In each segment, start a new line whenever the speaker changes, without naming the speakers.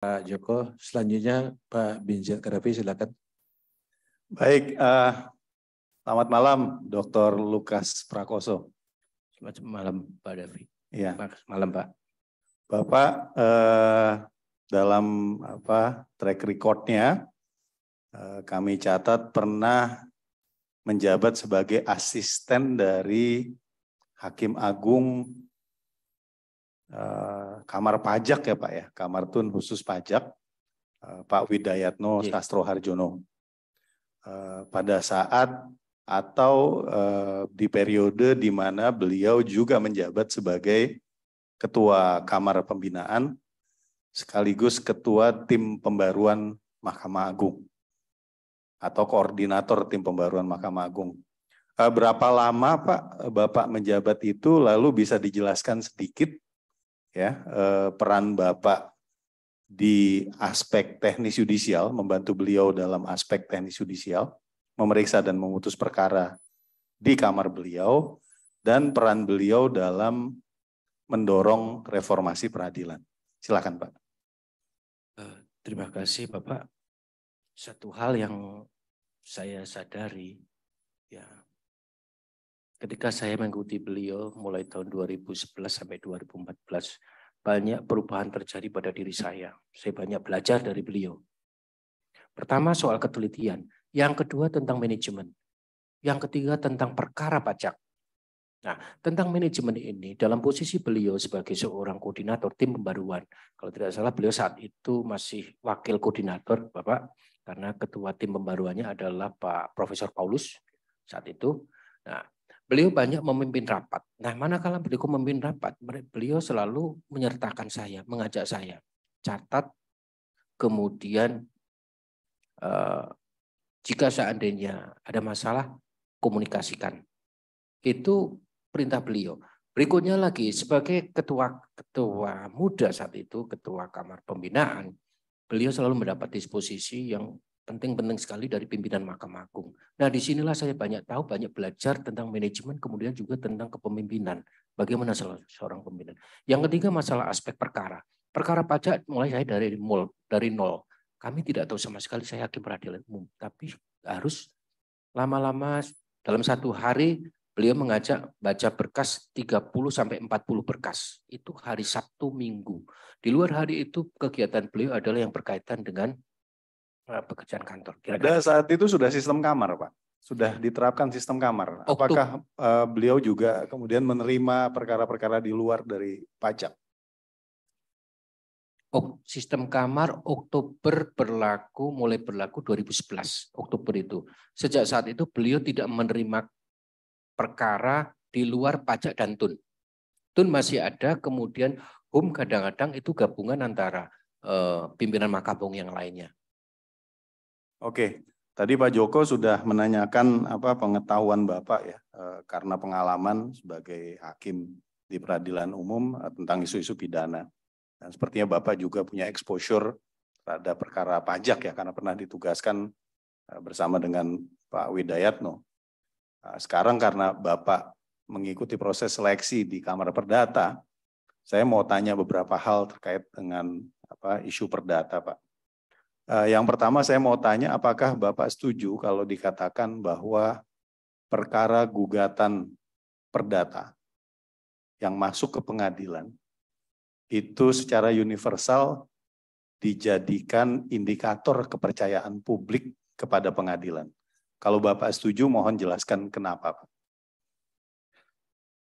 Pak Joko. Selanjutnya Pak Binjat Karapi, silakan. Baik, uh, selamat malam Dr. Lukas Prakoso. Selamat malam Pak Davi. Iya. Selamat malam Pak. Bapak uh, dalam apa track recordnya uh, kami catat pernah menjabat sebagai asisten dari Hakim Agung Eh, kamar pajak ya Pak ya, kamar tun khusus pajak eh, Pak Widayatno yeah. Sastro Harjono. Eh, pada saat atau di periode di mana beliau juga menjabat sebagai ketua Kamar Pembinaan sekaligus ketua tim pembaruan Mahkamah Agung atau koordinator tim pembaruan Mahkamah Agung. Berapa lama Pak Bapak menjabat itu lalu bisa dijelaskan sedikit ya eh, peran Bapak di aspek teknis yudisial, membantu beliau dalam aspek teknis yudisial, memeriksa dan memutus perkara di kamar beliau, dan peran beliau dalam mendorong reformasi peradilan. Silakan Pak. Eh, terima kasih Bapak.
Satu hal
yang saya
sadari, ya ketika saya mengikuti beliau mulai tahun 2011 sampai 2014, banyak perubahan terjadi pada diri saya. Saya banyak belajar dari beliau. Pertama soal ketelitian, yang kedua tentang manajemen, yang ketiga tentang perkara pajak. Nah, tentang manajemen ini dalam posisi beliau sebagai seorang koordinator tim pembaruan. Kalau tidak salah beliau saat itu masih wakil koordinator, Bapak, karena ketua tim pembaruannya adalah Pak Profesor Paulus saat itu. Nah, Beliau banyak memimpin rapat. Nah, manakala beliau memimpin rapat, beliau selalu menyertakan saya, mengajak saya catat, kemudian eh, jika seandainya ada masalah komunikasikan. Itu perintah beliau. Berikutnya lagi sebagai ketua ketua muda saat itu, ketua kamar pembinaan, beliau selalu mendapat disposisi yang penting-penting sekali dari pimpinan Mahkamah Agung. Nah, disinilah saya banyak tahu, banyak belajar tentang manajemen, kemudian juga tentang kepemimpinan, bagaimana seorang pemimpin. Yang ketiga masalah aspek perkara. Perkara pajak mulai saya dari mul, dari nol. Kami tidak tahu sama sekali saya hakim peradilan umum, tapi harus lama-lama dalam satu hari beliau mengajak baca berkas 30 sampai 40 berkas. Itu hari Sabtu Minggu. Di luar hari itu kegiatan beliau
adalah yang berkaitan dengan Eh, pekerjaan kantor. Kira-kira. saat itu sudah sistem kamar, Pak. Sudah iya. diterapkan sistem kamar. Apakah uh, beliau juga kemudian menerima perkara-perkara di luar dari pajak?
Oh, sistem kamar Oktober berlaku mulai berlaku 2011 Oktober itu. Sejak saat itu beliau tidak menerima perkara di luar pajak dan tun. Tun masih ada, kemudian hum kadang-kadang itu gabungan antara
uh, pimpinan makabung yang lainnya. Oke, tadi Pak Joko sudah menanyakan apa pengetahuan Bapak ya eh, karena pengalaman sebagai hakim di peradilan umum eh, tentang isu-isu pidana. Dan sepertinya Bapak juga punya exposure terhadap perkara pajak ya karena pernah ditugaskan eh, bersama dengan Pak Widayatno. Nah, sekarang karena Bapak mengikuti proses seleksi di Kamar Perdata, saya mau tanya beberapa hal terkait dengan apa isu perdata, Pak Eh, yang pertama saya mau tanya apakah Bapak setuju kalau dikatakan bahwa perkara gugatan perdata yang masuk ke pengadilan itu secara universal dijadikan indikator kepercayaan publik kepada pengadilan. Kalau Bapak setuju mohon jelaskan kenapa Pak.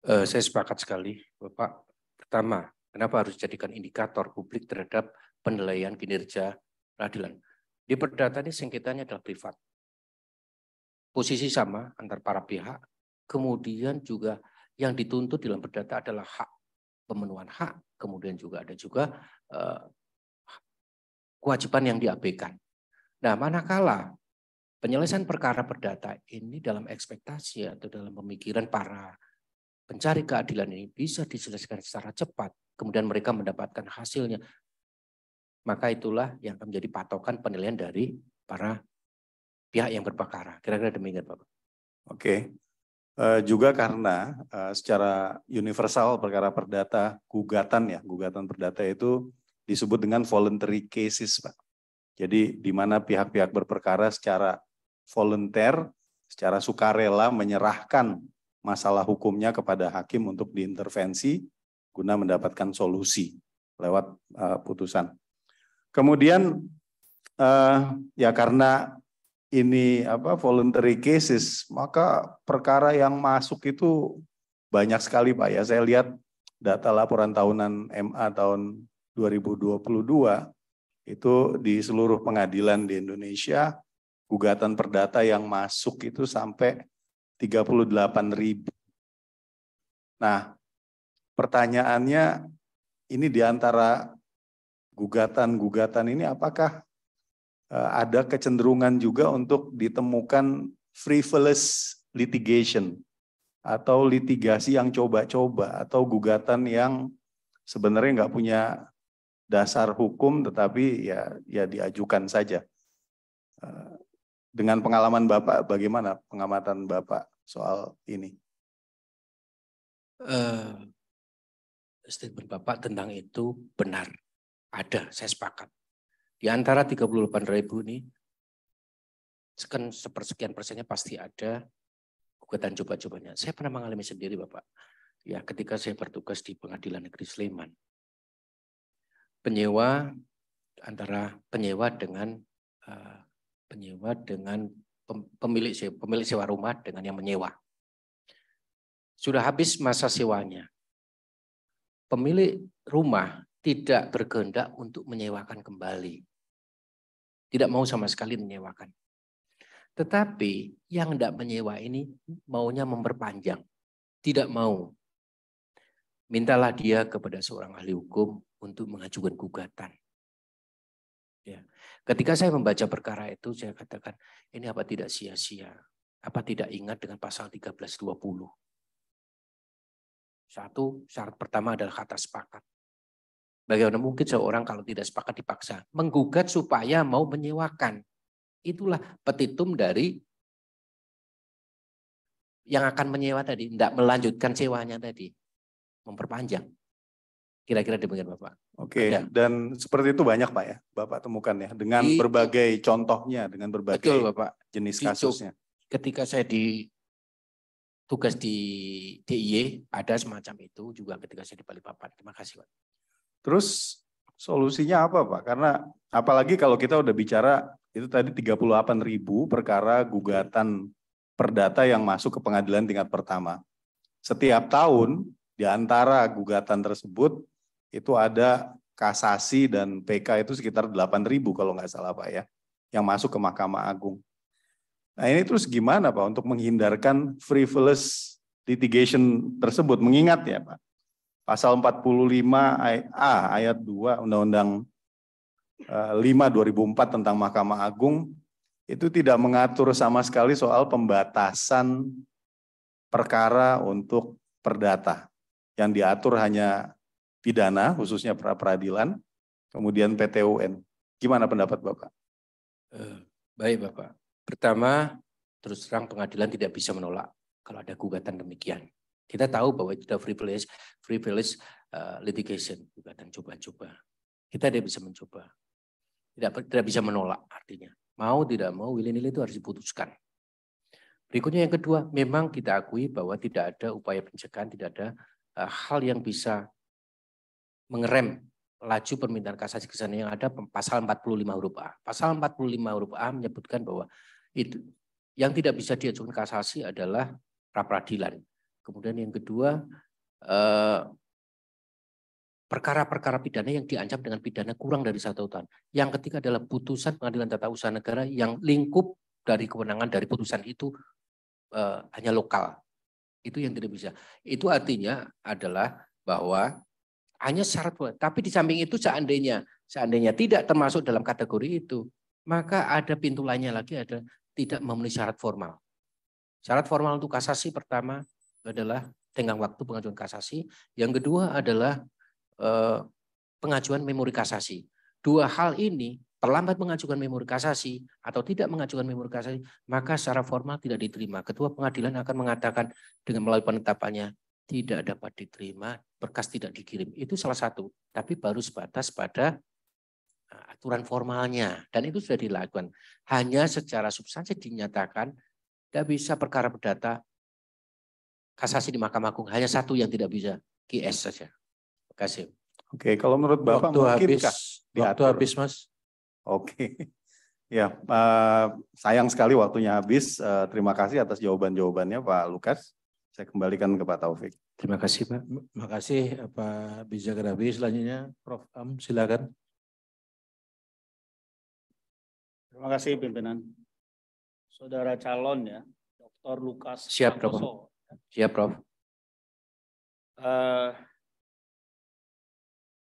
Eh, saya sepakat sekali
Bapak. Pertama, kenapa harus dijadikan indikator publik terhadap penilaian kinerja peradilan. Di perdata ini sengketanya adalah privat. Posisi sama antar para pihak, kemudian juga yang dituntut dalam perdata adalah hak pemenuhan hak, kemudian juga ada juga eh, kewajiban yang diabaikan. Nah, manakala penyelesaian perkara perdata ini dalam ekspektasi atau dalam pemikiran para pencari keadilan ini bisa diselesaikan secara cepat, kemudian mereka mendapatkan hasilnya maka itulah yang akan menjadi patokan penilaian dari para
pihak yang berperkara. Kira-kira demikian, Bapak. Oke. Okay. Eh, juga karena e, secara universal perkara perdata gugatan ya, gugatan perdata itu disebut dengan voluntary cases, Pak. Jadi di mana pihak-pihak berperkara secara volunteer, secara sukarela menyerahkan masalah hukumnya kepada hakim untuk diintervensi guna mendapatkan solusi lewat uh, putusan. Kemudian uh, ya karena ini apa voluntary cases, maka perkara yang masuk itu banyak sekali Pak ya. Saya lihat data laporan tahunan MA tahun 2022 itu di seluruh pengadilan di Indonesia gugatan perdata yang masuk itu sampai 38 ribu. Nah, pertanyaannya ini di antara gugatan-gugatan ini apakah eh, ada kecenderungan juga untuk ditemukan frivolous litigation atau litigasi yang coba-coba atau gugatan yang sebenarnya nggak punya dasar hukum tetapi ya ya diajukan saja. Eh, dengan pengalaman Bapak bagaimana pengamatan Bapak soal ini?
Uh, statement Bapak tentang itu benar. Ada, saya sepakat.
Di antara 38 ribu ini, sekian, sepersekian persennya pasti ada gugatan coba-cobanya. Saya pernah mengalami sendiri Bapak. Ya, ketika saya bertugas di Pengadilan Negeri Sleman. Penyewa antara penyewa dengan uh, penyewa dengan pemilik sewa, pemilik sewa rumah dengan yang menyewa. Sudah habis masa sewanya. Pemilik rumah tidak berkehendak untuk menyewakan kembali. Tidak mau sama sekali menyewakan. Tetapi yang tidak menyewa ini maunya memperpanjang. Tidak mau. Mintalah dia kepada seorang ahli hukum untuk mengajukan gugatan. Ya. Ketika saya membaca perkara itu, saya katakan, ini apa tidak sia-sia? Apa tidak ingat dengan pasal 1320? Satu, syarat pertama adalah kata sepakat. Bagaimana mungkin seorang kalau tidak sepakat dipaksa? Menggugat supaya mau menyewakan. Itulah petitum dari yang akan menyewa tadi. Tidak melanjutkan sewanya tadi. Memperpanjang.
Kira-kira demikian Bapak. Oke, okay. dan seperti itu banyak Pak ya, Bapak temukan ya. Dengan di, berbagai contohnya, dengan berbagai betul, Bapak. jenis di, kasusnya. Ketika saya di tugas di DIY ada semacam itu juga
ketika saya di Bali, Bapak. Terima kasih Pak.
Terus solusinya apa Pak? Karena apalagi kalau kita udah bicara itu tadi 38 ribu perkara gugatan perdata yang masuk ke pengadilan tingkat pertama. Setiap tahun di antara gugatan tersebut itu ada kasasi dan PK itu sekitar 8 ribu kalau nggak salah Pak ya, yang masuk ke Mahkamah Agung. Nah ini terus gimana Pak untuk menghindarkan frivolous litigation tersebut? Mengingat ya Pak, pasal 45 A ayat 2 Undang-Undang 5 eh, 2004 tentang Mahkamah Agung itu tidak mengatur sama sekali soal pembatasan perkara untuk perdata. Yang diatur hanya pidana khususnya pra peradilan, kemudian PTUN. Gimana pendapat Bapak?
Eh, baik Bapak.
Pertama, terus terang
pengadilan tidak bisa menolak kalau ada gugatan demikian. Kita hmm. tahu bahwa itu privilege, privilege uh, litigation, juga dan coba-coba. Kita tidak bisa mencoba. Tidak, tidak bisa menolak artinya. Mau tidak mau, willy-nilly itu harus diputuskan. Berikutnya yang kedua, memang kita akui bahwa tidak ada upaya pencegahan, tidak ada uh, hal yang bisa mengerem laju permintaan kasasi kesana yang ada pasal 45 huruf A. Pasal 45 huruf A menyebutkan bahwa itu yang tidak bisa diajukan kasasi adalah pra peradilan. Kemudian yang kedua, eh, perkara-perkara pidana yang diancam dengan pidana kurang dari satu tahun. Yang ketiga adalah putusan pengadilan tata usaha negara yang lingkup dari kewenangan dari putusan itu eh, hanya lokal. Itu yang tidak bisa. Itu artinya adalah bahwa hanya syarat tapi di samping itu seandainya seandainya tidak termasuk dalam kategori itu, maka ada pintu lainnya lagi ada tidak memenuhi syarat formal. Syarat formal untuk kasasi pertama adalah tenggang waktu pengajuan kasasi. Yang kedua adalah eh, pengajuan memori kasasi. Dua hal ini terlambat mengajukan memori kasasi atau tidak mengajukan memori kasasi, maka secara formal tidak diterima. Ketua pengadilan akan mengatakan dengan melalui penetapannya tidak dapat diterima, berkas tidak dikirim. Itu salah satu, tapi baru sebatas pada eh, aturan formalnya dan itu sudah dilakukan. Hanya secara substansi dinyatakan tidak bisa perkara berdata kasasi di Mahkamah Agung. Hanya satu yang tidak bisa, QS
saja. Terima kasih. Oke, kalau menurut Bapak waktu mungkin habis, diatur. waktu habis, Mas. Oke. Ya, eh, sayang sekali waktunya habis. Eh, terima kasih atas jawaban-jawabannya Pak Lukas. Saya kembalikan ke Pak Taufik.
Terima kasih Pak. Terima kasih Pak Bijagrafi. Selanjutnya Prof. Am, silakan.
Terima kasih pimpinan. Saudara calon ya, Dr. Lukas
Siap, Prakoso Ya, Prof.
Uh,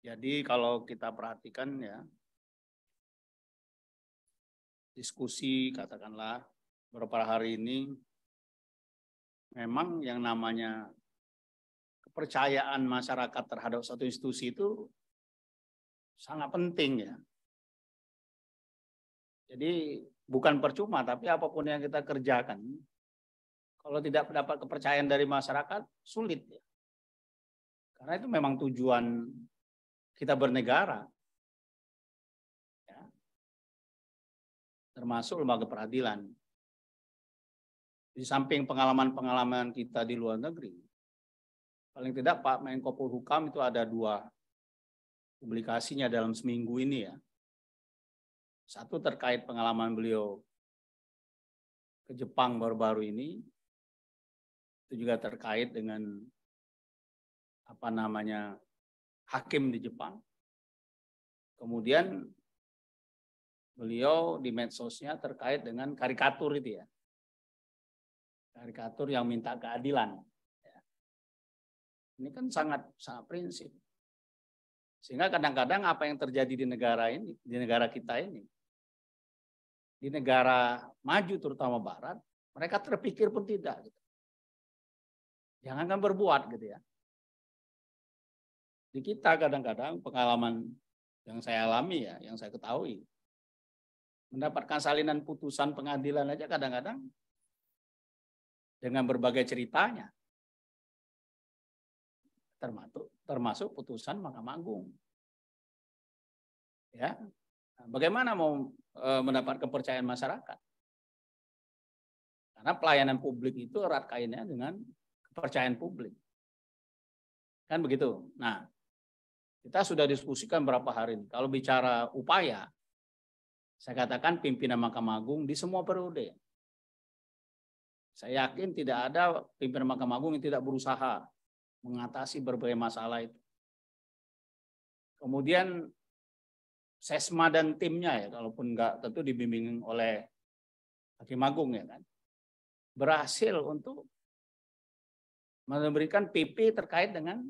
jadi kalau kita perhatikan ya,
diskusi katakanlah beberapa hari ini
memang yang namanya kepercayaan masyarakat terhadap suatu institusi itu sangat penting ya. Jadi bukan percuma tapi apapun yang kita kerjakan kalau tidak mendapat kepercayaan dari masyarakat, sulit. Ya. Karena itu memang tujuan kita bernegara. Ya. Termasuk lembaga peradilan. Di samping pengalaman-pengalaman kita di luar negeri, paling tidak Pak Menko Polhukam itu ada dua publikasinya dalam seminggu ini ya. Satu terkait pengalaman beliau ke Jepang baru-baru
ini, itu juga terkait dengan apa
namanya hakim di Jepang. Kemudian beliau di medsosnya terkait dengan karikatur itu ya. Karikatur yang minta keadilan. Ya. Ini kan sangat sangat prinsip. Sehingga kadang-kadang apa yang terjadi di negara ini, di negara kita ini, di negara maju terutama barat, mereka terpikir pun tidak. Gitu. Jangankan berbuat gitu ya. Di kita kadang-kadang pengalaman yang saya alami ya, yang saya ketahui. Mendapatkan salinan putusan pengadilan aja kadang-kadang dengan berbagai ceritanya. Termasuk termasuk putusan Mahkamah Agung. Ya. Bagaimana mau e, mendapat kepercayaan masyarakat? Karena pelayanan publik itu erat kainnya dengan kepercayaan publik. Kan begitu. Nah, kita sudah diskusikan berapa hari ini. Kalau bicara upaya, saya katakan pimpinan Mahkamah Agung di semua periode. Saya yakin tidak ada pimpinan Mahkamah Agung yang tidak berusaha mengatasi berbagai masalah itu. Kemudian Sesma dan timnya ya, kalaupun nggak tentu dibimbing oleh Hakim Agung ya kan, berhasil untuk memberikan PP terkait dengan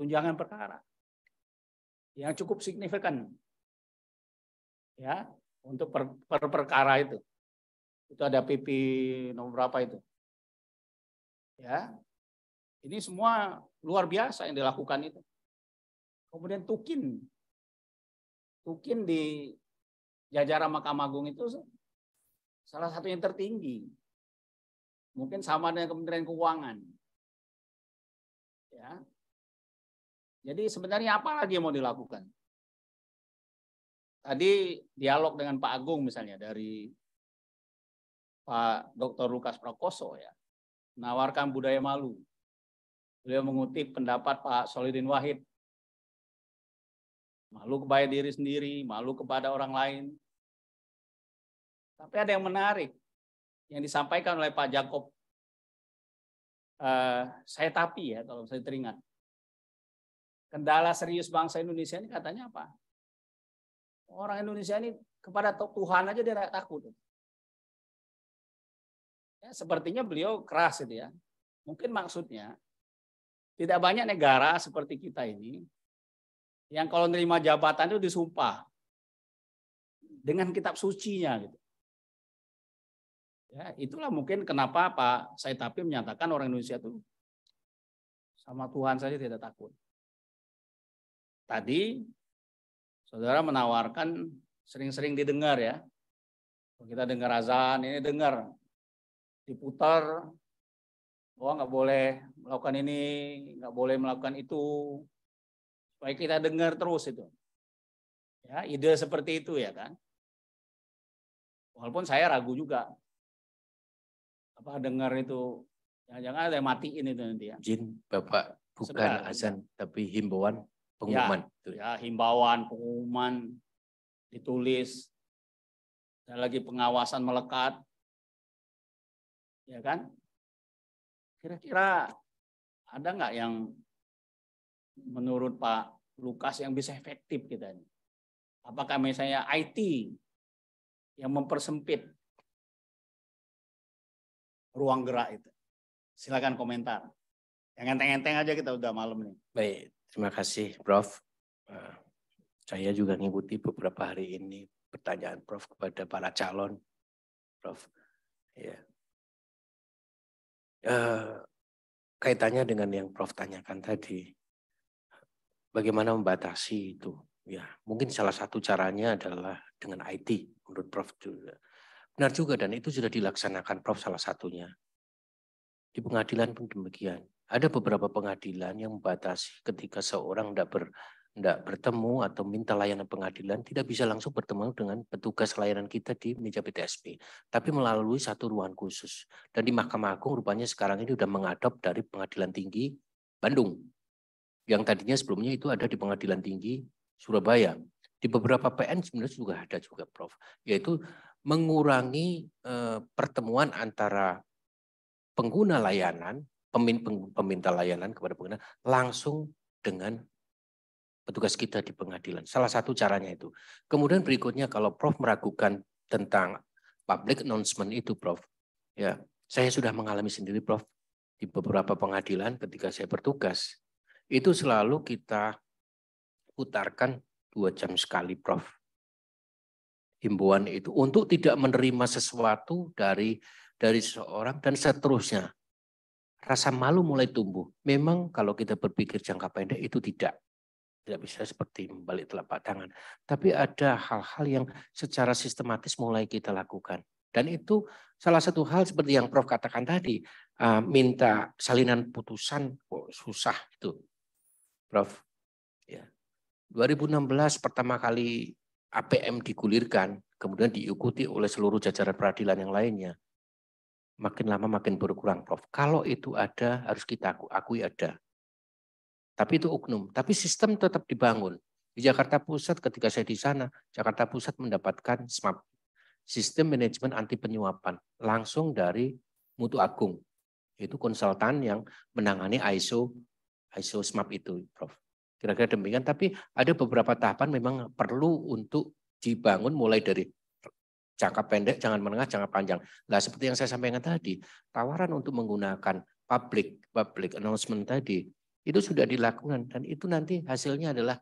tunjangan perkara yang cukup signifikan ya untuk per, per perkara itu itu ada PP nomor berapa itu ya ini semua luar biasa yang dilakukan itu kemudian tukin tukin di jajaran Mahkamah Agung itu salah satu yang tertinggi mungkin sama dengan Kementerian Keuangan Ya. Jadi sebenarnya apa lagi yang mau dilakukan? Tadi dialog dengan Pak Agung misalnya dari Pak Dr. Lukas Prakoso ya, menawarkan budaya malu. Beliau mengutip pendapat Pak Solidin Wahid. Malu kepada diri sendiri, malu kepada orang lain. Tapi ada yang menarik yang disampaikan oleh Pak Jakob Eh, saya tapi ya kalau saya teringat. Kendala serius bangsa Indonesia ini katanya apa? Orang Indonesia ini kepada Tuhan aja dia takut. Ya, sepertinya beliau keras itu ya. Mungkin maksudnya tidak banyak negara seperti kita ini yang kalau nerima jabatan itu disumpah dengan kitab sucinya gitu. Ya, itulah mungkin kenapa Pak Said Tapi menyatakan orang Indonesia itu sama Tuhan saja tidak takut. Tadi saudara menawarkan sering-sering didengar ya. kita dengar azan ini dengar diputar bahwa oh, nggak boleh melakukan ini, nggak boleh melakukan itu. Supaya kita dengar terus itu. Ya, ide seperti itu ya kan. Walaupun saya ragu juga apa dengar itu jangan jangan ada yang matiin itu nanti ya.
Jin, Bapak bukan
Sebenarnya. azan tapi himbauan
pengumuman. Ya, ya. ya himbauan pengumuman ditulis dan lagi pengawasan melekat. Ya kan? Kira-kira ada nggak yang menurut Pak Lukas yang bisa efektif kita ini? Apakah misalnya IT yang mempersempit ruang gerak itu. Silakan komentar. Yang enteng-enteng aja kita udah malam nih.
Baik, terima kasih Prof. Eh, saya juga ngikuti beberapa hari ini pertanyaan Prof kepada para calon. Prof, ya. Uh, kaitannya dengan yang Prof tanyakan tadi, bagaimana membatasi itu? Ya, mungkin salah satu caranya adalah dengan IT, menurut Prof juga. Benar juga dan itu sudah dilaksanakan Prof salah satunya. Di pengadilan pun demikian. Ada beberapa pengadilan yang membatasi ketika seorang tidak ber, tidak bertemu atau minta layanan pengadilan tidak bisa langsung bertemu dengan petugas layanan kita di meja PTSP, tapi melalui satu ruangan khusus. Dan di Mahkamah Agung rupanya sekarang ini sudah mengadop dari Pengadilan Tinggi Bandung. Yang tadinya sebelumnya itu ada di Pengadilan Tinggi Surabaya. Di beberapa PN sebenarnya juga ada juga Prof, yaitu mengurangi eh, pertemuan antara pengguna layanan, peminta layanan kepada pengguna langsung dengan petugas kita di pengadilan. Salah satu caranya itu. Kemudian berikutnya kalau Prof meragukan tentang public announcement itu, Prof. Ya, saya sudah mengalami sendiri, Prof, di beberapa pengadilan ketika saya bertugas. Itu selalu kita putarkan dua jam sekali, Prof himbauan itu untuk tidak menerima sesuatu dari dari seseorang dan seterusnya. Rasa malu mulai tumbuh. Memang kalau kita berpikir jangka pendek itu tidak tidak bisa seperti membalik telapak tangan. Tapi ada hal-hal yang secara sistematis mulai kita lakukan. Dan itu salah satu hal seperti yang Prof katakan tadi, eh, minta salinan putusan kok susah itu. Prof, ya. 2016 pertama kali APM digulirkan, kemudian diikuti oleh seluruh jajaran peradilan yang lainnya, makin lama makin berkurang, Prof. Kalau itu ada, harus kita akui ada. Tapi itu oknum. Tapi sistem tetap dibangun. Di Jakarta Pusat ketika saya di sana, Jakarta Pusat mendapatkan SMAP, Sistem Manajemen Anti Penyuapan, langsung dari Mutu Agung. Itu konsultan yang menangani ISO ISO SMAP itu, Prof. Kira-kira demikian, tapi ada beberapa tahapan memang perlu untuk dibangun mulai dari jangka pendek, jangan menengah, jangka panjang. Nah, seperti yang saya sampaikan tadi, tawaran untuk menggunakan public public announcement tadi itu sudah dilakukan dan itu nanti hasilnya adalah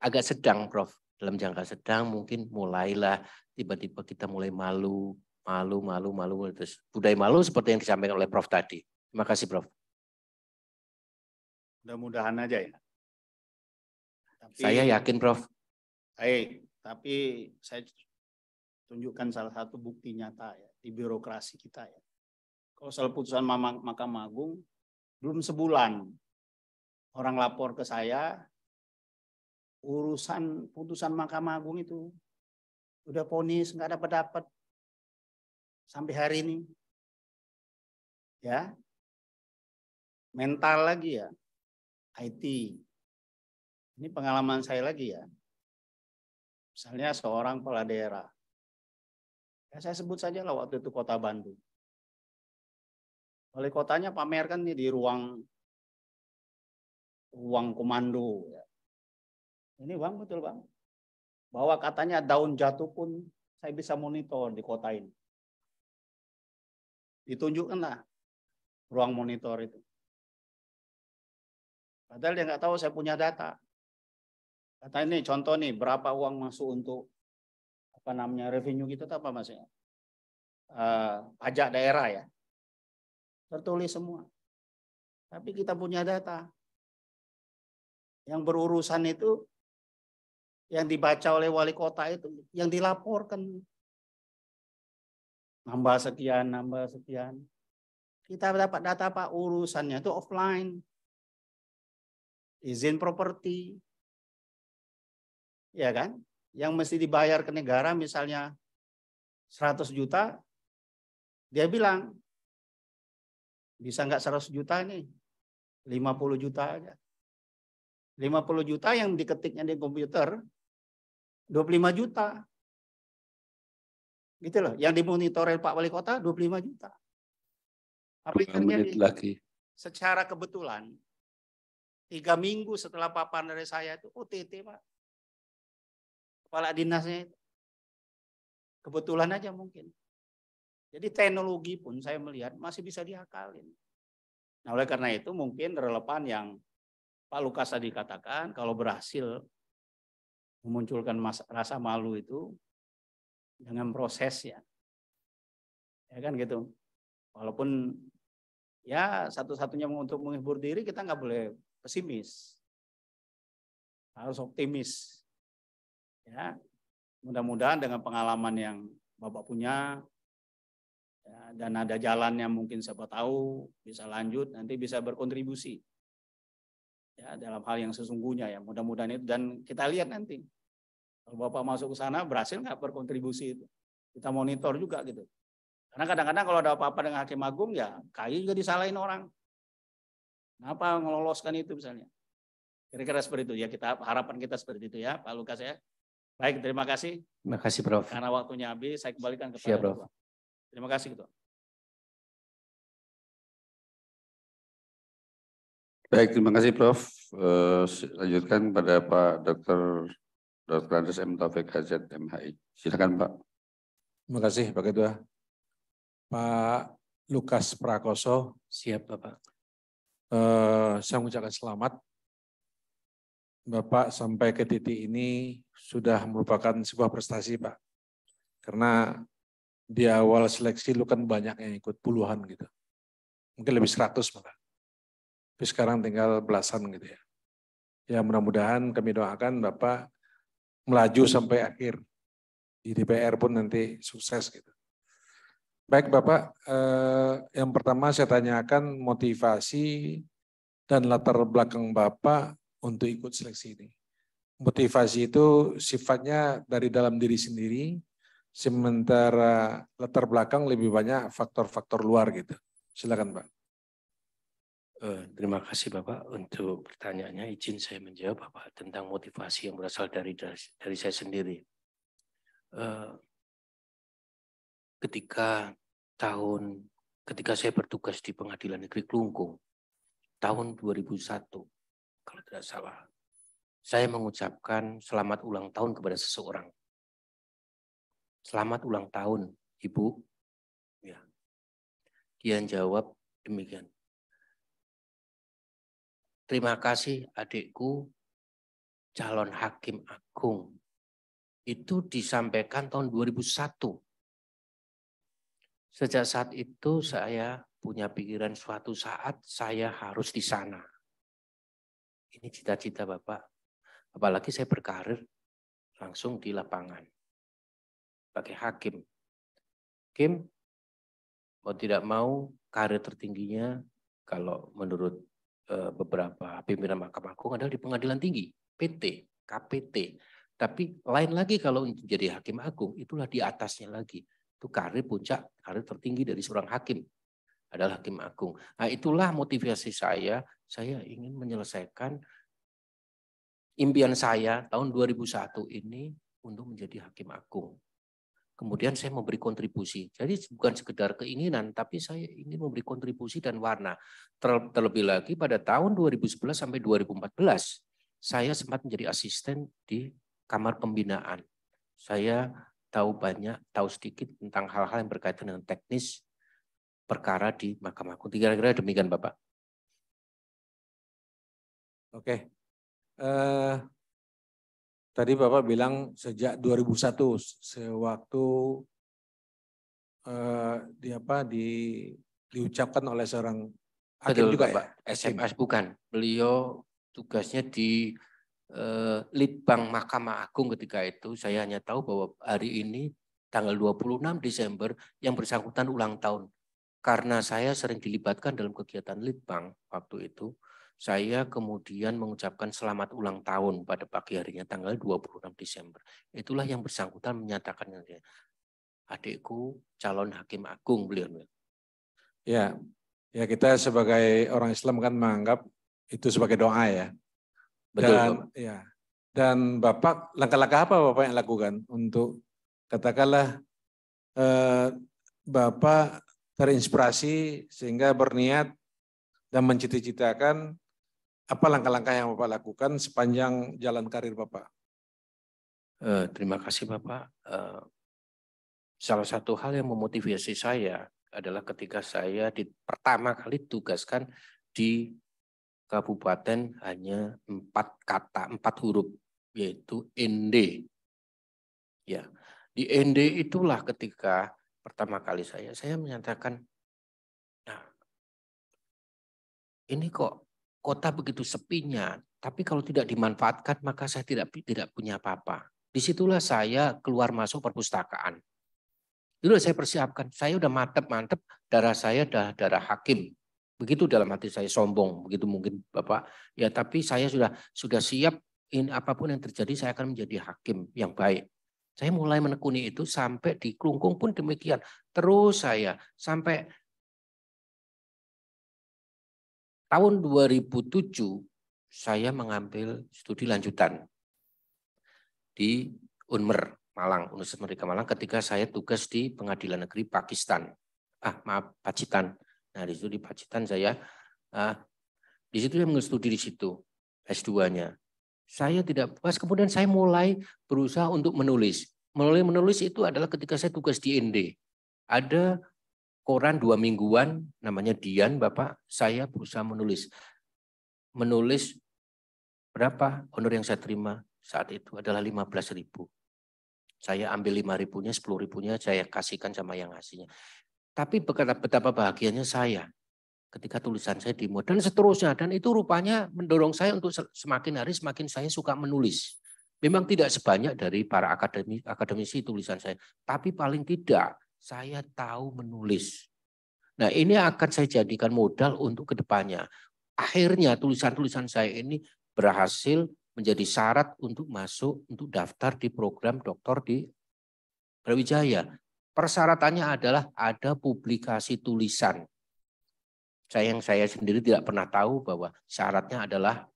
agak sedang, Prof. Dalam jangka sedang mungkin mulailah tiba-tiba kita mulai malu, malu, malu, malu,
terus budaya malu seperti yang disampaikan oleh Prof tadi. Terima kasih, Prof. Mudah-mudahan aja ya. Tapi, saya yakin, Prof. tapi saya tunjukkan salah satu bukti nyata ya di birokrasi kita ya. Kalau soal putusan Mahkamah Agung belum sebulan orang lapor ke saya urusan putusan Mahkamah Agung itu udah ponis nggak dapat dapat sampai hari ini
ya mental lagi ya
IT. Ini pengalaman saya lagi ya. Misalnya seorang kepala daerah. Ya, saya sebut saja lah waktu itu kota Bandung. Oleh kotanya pamerkan nih di ruang ruang komando. Ya. Ini bang betul bang. Bahwa katanya daun jatuh pun saya bisa monitor di kota ini. Ditunjukkanlah ruang monitor itu. Padahal dia nggak tahu saya punya data. Kata ini contoh nih berapa uang masuk untuk apa namanya revenue gitu apa maksudnya? Uh, eh, pajak daerah ya. Tertulis semua. Tapi kita punya data. Yang berurusan itu yang dibaca oleh wali kota itu yang dilaporkan nambah sekian, nambah sekian. Kita dapat data Pak urusannya itu offline izin properti, ya kan? Yang mesti dibayar ke negara misalnya 100 juta, dia bilang, bisa nggak 100 juta nih? 50 juta aja. 50 juta yang diketiknya di komputer, 25 juta. Gitu loh, yang dimonitor Pak Wali Kota 25 juta. Apa yang terjadi? Secara kebetulan, Tiga minggu setelah papan dari saya itu OTT oh, Pak. Kepala dinasnya itu. Kebetulan aja mungkin. Jadi teknologi pun saya melihat masih bisa diakalin.
Nah oleh karena itu
mungkin relevan yang Pak Lukas tadi katakan kalau berhasil memunculkan mas, rasa malu itu dengan proses ya. Ya kan gitu. Walaupun ya satu-satunya untuk menghibur diri kita nggak boleh pesimis. Harus optimis. Ya. Mudah-mudahan dengan pengalaman yang Bapak punya ya, dan ada jalan yang mungkin siapa tahu bisa lanjut nanti bisa berkontribusi ya dalam hal yang sesungguhnya ya mudah-mudahan itu dan kita lihat nanti kalau bapak masuk ke sana berhasil nggak berkontribusi itu kita monitor juga gitu karena kadang-kadang kalau ada apa-apa dengan hakim agung ya kayu juga disalahin orang Kenapa ngeloloskan itu misalnya? Kira-kira seperti itu ya kita harapan kita seperti itu ya Pak Lukas ya. Baik, terima kasih.
Terima kasih Prof. Karena
waktunya habis, saya kembalikan ke Siap, Prof. Terima kasih gitu.
Baik, terima kasih Prof. Uh, lanjutkan pada Pak Dr. Dr. Andres M.
Taufik Hajat MHI. Silakan Pak.
Terima kasih Pak Ketua. Pak Lukas Prakoso. Siap Bapak. Eh, saya mengucapkan selamat. Bapak sampai ke titik ini sudah merupakan sebuah prestasi, Pak. Karena di awal seleksi lu kan banyak yang ikut puluhan gitu. Mungkin lebih seratus malah. Tapi sekarang tinggal belasan gitu ya. Ya mudah-mudahan kami doakan Bapak melaju sampai akhir. Di DPR pun nanti sukses gitu. Baik Bapak, eh, yang pertama saya tanyakan motivasi dan latar belakang Bapak untuk ikut seleksi ini. Motivasi itu sifatnya dari dalam diri sendiri, sementara latar belakang lebih banyak faktor-faktor luar gitu. Silakan Pak.
Eh, terima kasih Bapak untuk pertanyaannya. Izin saya menjawab Bapak tentang motivasi yang berasal dari dari saya sendiri. Eh, ketika tahun ketika saya bertugas di Pengadilan Negeri Klungkung tahun 2001 kalau tidak salah saya mengucapkan selamat ulang tahun kepada seseorang
selamat ulang tahun ibu ya dia jawab demikian terima kasih adikku calon hakim agung
itu disampaikan tahun 2001 Sejak saat itu saya punya pikiran suatu saat saya harus di sana.
Ini cita-cita Bapak. Apalagi saya berkarir langsung di lapangan. sebagai hakim. Hakim,
mau tidak mau karir tertingginya kalau menurut eh, beberapa pimpinan Mahkamah Agung adalah di pengadilan tinggi, PT, KPT. Tapi lain lagi kalau jadi hakim agung, itulah di atasnya lagi. Itu karir puncak, karir tertinggi dari seorang hakim adalah hakim agung. Nah, itulah motivasi saya. Saya ingin menyelesaikan impian saya tahun 2001 ini untuk menjadi hakim agung. Kemudian saya memberi kontribusi. Jadi bukan sekedar keinginan, tapi saya ingin memberi kontribusi dan warna. Terlebih lagi pada tahun 2011 sampai 2014, saya sempat menjadi asisten di kamar pembinaan. Saya tahu banyak, tahu sedikit tentang hal-hal yang berkaitan dengan teknis
perkara di Mahkamah Agung. Kira-kira demikian Bapak.
Oke. Uh, tadi Bapak bilang sejak 2001 sewaktu uh, di apa di diucapkan oleh seorang hakim Betul, juga
Bapak. ya. SMS bukan.
Beliau
tugasnya di eh, Litbang Mahkamah Agung ketika itu, saya hanya tahu bahwa hari ini tanggal 26 Desember yang bersangkutan ulang tahun. Karena saya sering dilibatkan dalam kegiatan Litbang waktu itu, saya kemudian mengucapkan selamat ulang tahun pada pagi harinya tanggal 26 Desember. Itulah yang bersangkutan menyatakan adikku calon hakim agung beliau.
Ya, ya kita sebagai orang Islam kan menganggap itu sebagai doa ya. Betul, dan Bapak. ya dan Bapak langkah-langkah apa Bapak yang lakukan untuk katakanlah eh, Bapak terinspirasi sehingga berniat dan mencita-citakan apa langkah-langkah yang Bapak lakukan sepanjang jalan karir Bapak? Eh, terima
kasih Bapak. Eh, salah satu hal yang memotivasi saya adalah ketika saya di, pertama kali tugaskan di kabupaten hanya empat kata, empat huruf, yaitu ND. Ya, di ND itulah ketika pertama kali saya, saya menyatakan, nah, ini kok kota begitu sepinya, tapi kalau tidak dimanfaatkan maka saya tidak tidak punya apa-apa. Disitulah saya keluar masuk perpustakaan. Dulu saya persiapkan, saya udah mantep-mantep, darah saya darah darah hakim. Begitu dalam hati saya sombong, begitu mungkin Bapak. Ya, tapi saya sudah sudah siap in apapun yang terjadi saya akan menjadi hakim yang baik. Saya mulai menekuni itu sampai di kelungkung pun demikian. Terus saya sampai tahun 2007 saya mengambil studi lanjutan di Unmer Malang, Universitas Merdeka Malang ketika saya tugas di Pengadilan Negeri Pakistan. Ah, maaf, Pacitan. Nah, di situ di Pacitan saya, ah, di situ saya studi di situ, S2-nya. Saya tidak puas, kemudian saya mulai berusaha untuk menulis. Mulai menulis itu adalah ketika saya tugas di ND. Ada koran dua mingguan, namanya Dian, Bapak, saya berusaha menulis. Menulis berapa honor yang saya terima saat itu adalah 15 ribu. Saya ambil 5 ribunya, 10 ribunya saya kasihkan sama yang ngasihnya. Tapi betapa bahagianya saya ketika tulisan saya dimuat dan seterusnya dan itu rupanya mendorong saya untuk semakin hari semakin saya suka menulis. Memang tidak sebanyak dari para akademi, akademisi tulisan saya, tapi paling tidak saya tahu menulis. Nah ini akan saya jadikan modal untuk kedepannya. Akhirnya tulisan-tulisan saya ini berhasil menjadi syarat untuk masuk untuk daftar di program doktor di Brawijaya. Persyaratannya adalah ada publikasi tulisan. Saya yang saya sendiri tidak pernah tahu bahwa syaratnya adalah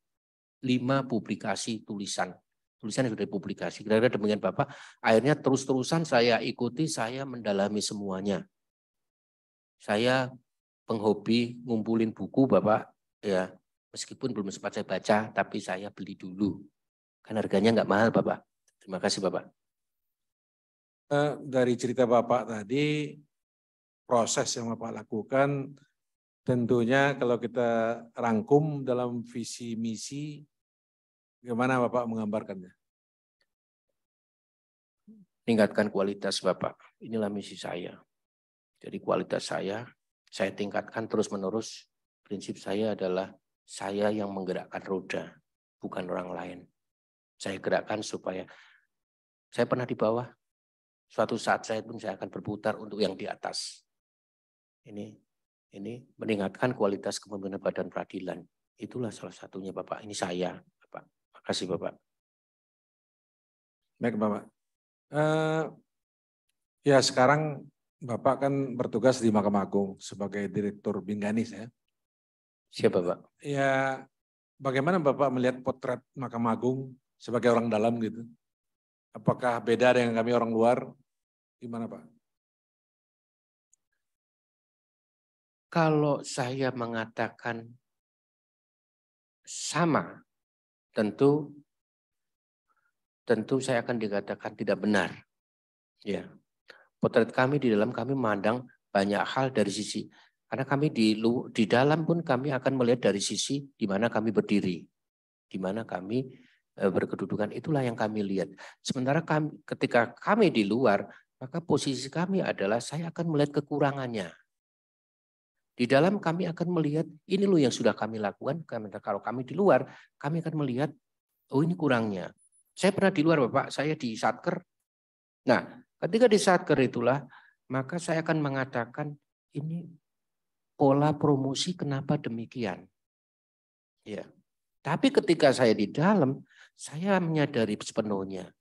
lima publikasi tulisan. Tulisan yang sudah dipublikasi. Kira-kira demikian Bapak. Akhirnya terus-terusan saya ikuti, saya mendalami semuanya. Saya penghobi ngumpulin buku Bapak. ya Meskipun belum sempat saya baca, tapi saya beli dulu. Kan harganya nggak mahal Bapak. Terima kasih Bapak.
Eh, dari cerita Bapak tadi, proses yang Bapak lakukan tentunya kalau kita rangkum dalam visi misi, bagaimana Bapak menggambarkannya?
Tingkatkan kualitas Bapak.
Inilah misi saya. Jadi kualitas saya,
saya tingkatkan terus-menerus. Prinsip saya adalah saya yang menggerakkan roda, bukan orang lain. Saya gerakkan supaya saya pernah di bawah, Suatu saat saya pun saya akan berputar untuk yang di atas. Ini ini meningkatkan kualitas kepemimpinan badan peradilan. Itulah salah satunya
Bapak. Ini saya, Bapak. Makasih Bapak. Baik Bapak. Uh, ya sekarang Bapak kan bertugas di Mahkamah Agung sebagai Direktur Bingganis ya. Siapa Bapak? Ya bagaimana Bapak melihat potret Mahkamah Agung sebagai orang dalam gitu? Apakah beda dengan kami orang luar? Gimana Pak?
Kalau saya mengatakan
sama, tentu tentu saya akan dikatakan tidak benar. Ya. Potret kami di dalam kami memandang banyak hal dari sisi karena kami di di dalam pun kami akan melihat dari sisi di mana kami berdiri, di mana kami eh, berkedudukan itulah yang kami lihat. Sementara kami ketika kami di luar maka posisi kami adalah saya akan melihat kekurangannya. Di dalam kami akan melihat ini loh yang sudah kami lakukan. Kalau kami di luar, kami akan melihat oh ini kurangnya. Saya pernah di luar Bapak, saya di satker. Nah, ketika di satker itulah maka saya akan mengatakan ini pola promosi kenapa demikian. Ya. Tapi ketika saya di dalam, saya menyadari sepenuhnya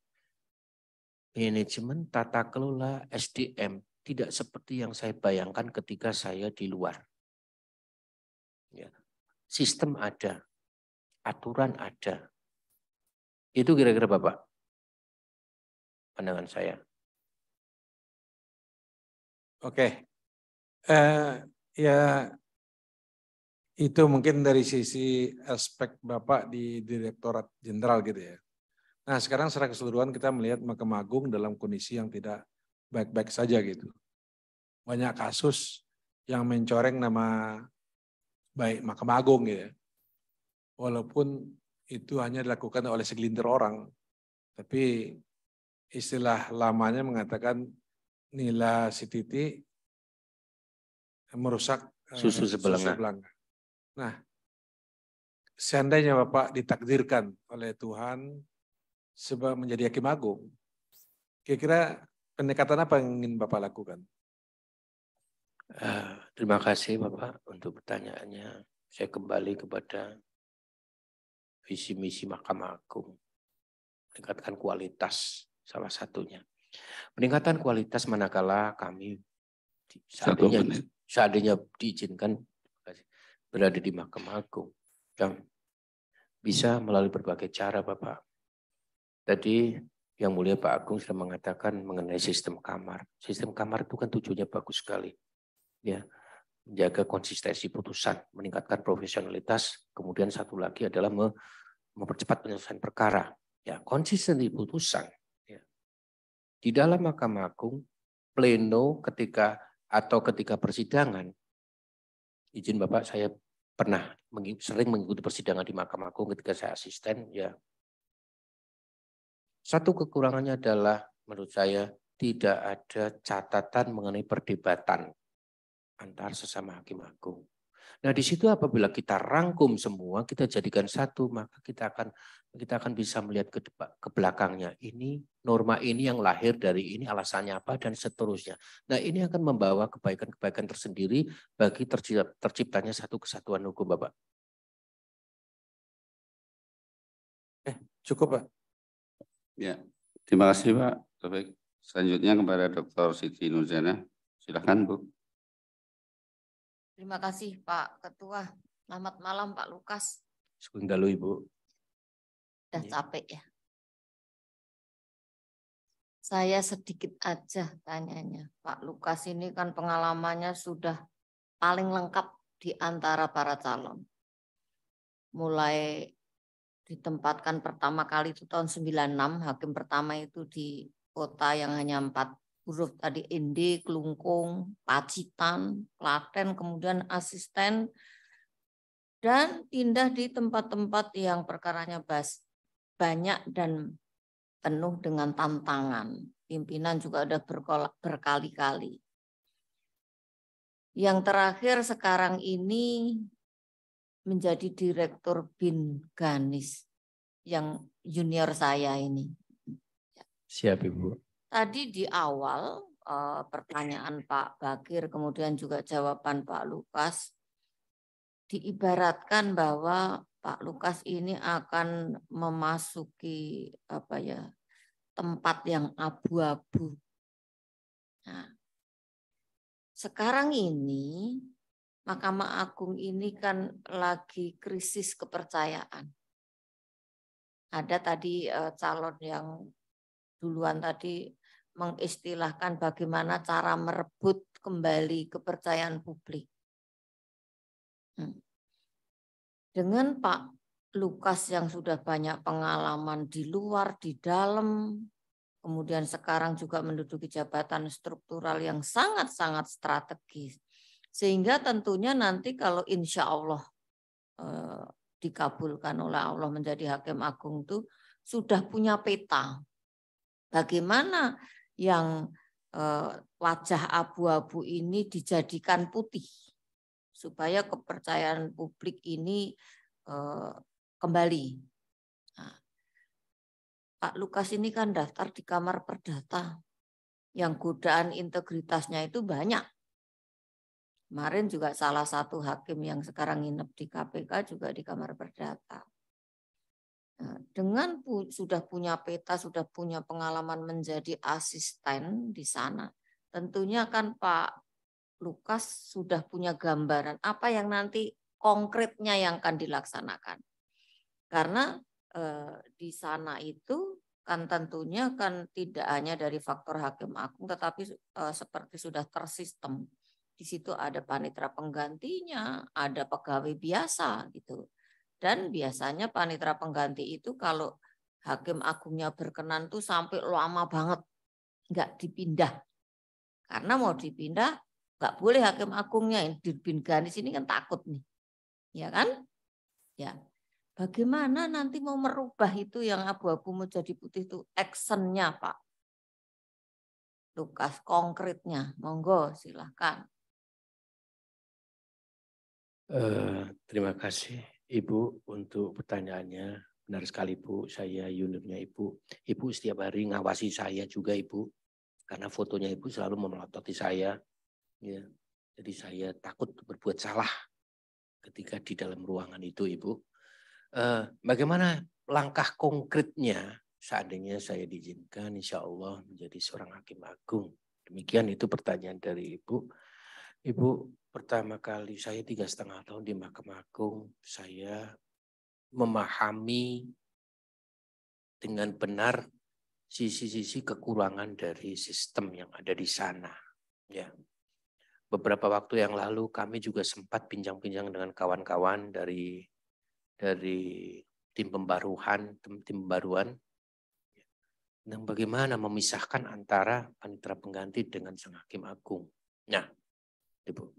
manajemen tata kelola SDM tidak seperti yang saya bayangkan ketika
saya di luar. Ya. Sistem ada, aturan ada. Itu kira-kira Bapak pandangan saya. Oke, uh,
ya itu mungkin dari sisi aspek Bapak di Direktorat Jenderal gitu ya. Nah sekarang secara keseluruhan kita melihat Mahkamah Agung dalam kondisi yang tidak baik-baik saja gitu. Banyak kasus yang mencoreng nama baik Mahkamah Agung gitu ya. Walaupun itu hanya dilakukan oleh segelintir orang, tapi istilah lamanya mengatakan nila sititi merusak eh, susu sebelahnya Nah, seandainya Bapak ditakdirkan oleh Tuhan sebab menjadi hakim agung, kira-kira pendekatan apa yang ingin Bapak lakukan?
Uh,
terima kasih Bapak untuk pertanyaannya. Saya kembali kepada visi misi Mahkamah Agung. Meningkatkan kualitas salah satunya. Peningkatan kualitas manakala kami seandainya, seandainya diizinkan berada di Mahkamah Agung. Yang bisa melalui berbagai cara Bapak Tadi yang mulia Pak Agung sudah mengatakan mengenai sistem kamar. Sistem kamar itu kan tujuannya bagus sekali. Ya, menjaga konsistensi putusan, meningkatkan profesionalitas, kemudian satu lagi adalah mempercepat penyelesaian perkara. Ya, konsistensi putusan. Ya. Di dalam Mahkamah Agung, pleno ketika atau ketika persidangan, izin Bapak saya pernah sering mengikuti persidangan di Mahkamah Agung ketika saya asisten, ya satu kekurangannya adalah menurut saya tidak ada catatan mengenai perdebatan antar sesama hakim agung. Nah, di situ apabila kita rangkum semua, kita jadikan satu, maka kita akan kita akan bisa melihat ke depan, ke belakangnya. Ini norma ini yang lahir dari ini alasannya apa dan seterusnya. Nah, ini akan membawa kebaikan-kebaikan tersendiri
bagi terciptanya satu kesatuan hukum, Bapak. Eh, cukup, Pak. Ya, terima kasih Pak.
Baik. Selanjutnya kepada Dr. Siti Nurjana. Silahkan Bu.
Terima kasih Pak Ketua. Selamat malam Pak Lukas.
Sebentar dulu Ibu.
Sudah ya. capek ya. Saya sedikit aja tanyanya. Pak Lukas ini kan pengalamannya sudah paling lengkap di antara para calon. Mulai ditempatkan pertama kali itu tahun 96 hakim pertama itu di kota yang hanya empat huruf tadi Indi, Kelungkung, Pacitan, Klaten, kemudian asisten dan pindah di tempat-tempat yang perkaranya bas banyak dan penuh dengan tantangan. Pimpinan juga ada berkali-kali. Yang terakhir sekarang ini menjadi direktur BIN Ganis yang junior saya ini. Siap Ibu. Tadi di awal eh, pertanyaan Pak Bakir kemudian juga jawaban Pak Lukas diibaratkan bahwa Pak Lukas ini akan memasuki apa ya tempat yang abu-abu. Nah, sekarang ini Mahkamah Agung ini kan lagi krisis kepercayaan. Ada tadi eh, calon yang duluan tadi mengistilahkan bagaimana cara merebut kembali kepercayaan publik. Hmm. Dengan Pak Lukas yang sudah banyak pengalaman di luar, di dalam, kemudian sekarang juga menduduki jabatan struktural yang sangat-sangat strategis sehingga tentunya nanti kalau insya Allah eh, dikabulkan oleh Allah menjadi hakim agung itu sudah punya peta. Bagaimana yang eh, wajah abu-abu ini dijadikan putih supaya kepercayaan publik ini eh, kembali. Nah, Pak Lukas ini kan daftar di kamar perdata yang godaan integritasnya itu banyak. Kemarin juga salah satu hakim yang sekarang nginep di KPK juga di kamar perdata. Nah, dengan pu sudah punya peta, sudah punya pengalaman menjadi asisten di sana, tentunya kan Pak Lukas sudah punya gambaran apa yang nanti konkretnya yang akan dilaksanakan. Karena eh, di sana itu kan tentunya kan tidak hanya dari faktor hakim agung, tetapi eh, seperti sudah tersistem di situ ada panitra penggantinya, ada pegawai biasa gitu. Dan biasanya panitra pengganti itu kalau hakim agungnya berkenan tuh sampai lama banget nggak dipindah. Karena mau hmm. dipindah nggak boleh hakim agungnya yang dipindah di sini kan takut nih. Ya kan? Ya. Bagaimana nanti mau merubah itu yang abu-abu mau jadi putih itu actionnya Pak? Tugas konkretnya, monggo silahkan.
Eh, terima kasih Ibu untuk
pertanyaannya. Benar sekali Ibu saya unitnya Ibu. Ibu setiap hari ngawasi saya juga Ibu. Karena fotonya Ibu selalu memelototi saya. Ya. Jadi saya takut berbuat salah ketika di dalam ruangan itu Ibu. Uh, bagaimana langkah konkretnya seandainya saya diizinkan insya Allah menjadi seorang hakim agung. Demikian itu pertanyaan dari Ibu. Ibu pertama kali saya tiga setengah tahun di Mahkamah Agung, saya memahami dengan benar sisi-sisi kekurangan dari sistem yang ada di sana. Ya. Beberapa waktu yang lalu kami juga sempat pinjang-pinjang dengan kawan-kawan dari dari tim pembaruan, tim, tim pembaruan dan bagaimana memisahkan antara panitera pengganti dengan sang hakim agung. Nah, Ibu.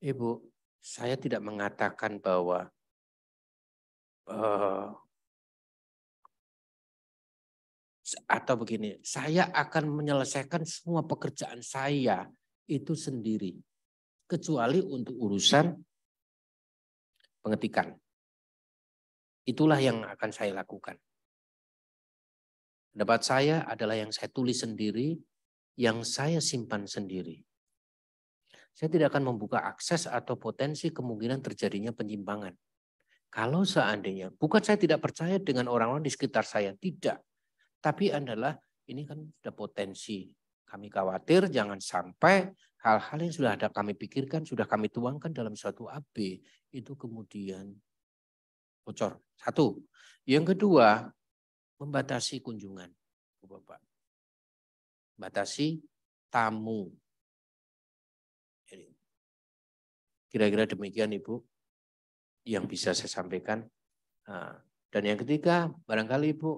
Ibu, saya tidak mengatakan bahwa uh, atau begini,
saya akan menyelesaikan semua pekerjaan saya itu sendiri,
kecuali untuk urusan pengetikan. Itulah yang akan saya lakukan. Pendapat saya adalah yang
saya tulis sendiri, yang saya simpan sendiri. Saya tidak akan membuka akses atau potensi kemungkinan terjadinya penyimpangan. Kalau seandainya, bukan saya tidak percaya dengan orang-orang di sekitar saya, tidak. Tapi adalah ini kan sudah potensi. Kami khawatir jangan sampai hal-hal yang sudah ada kami pikirkan, sudah kami tuangkan dalam suatu AB, itu kemudian bocor.
Satu. Yang kedua, membatasi kunjungan. Bapak. Batasi tamu
Kira-kira demikian Ibu yang bisa saya sampaikan.
Nah, dan yang ketiga, barangkali Ibu,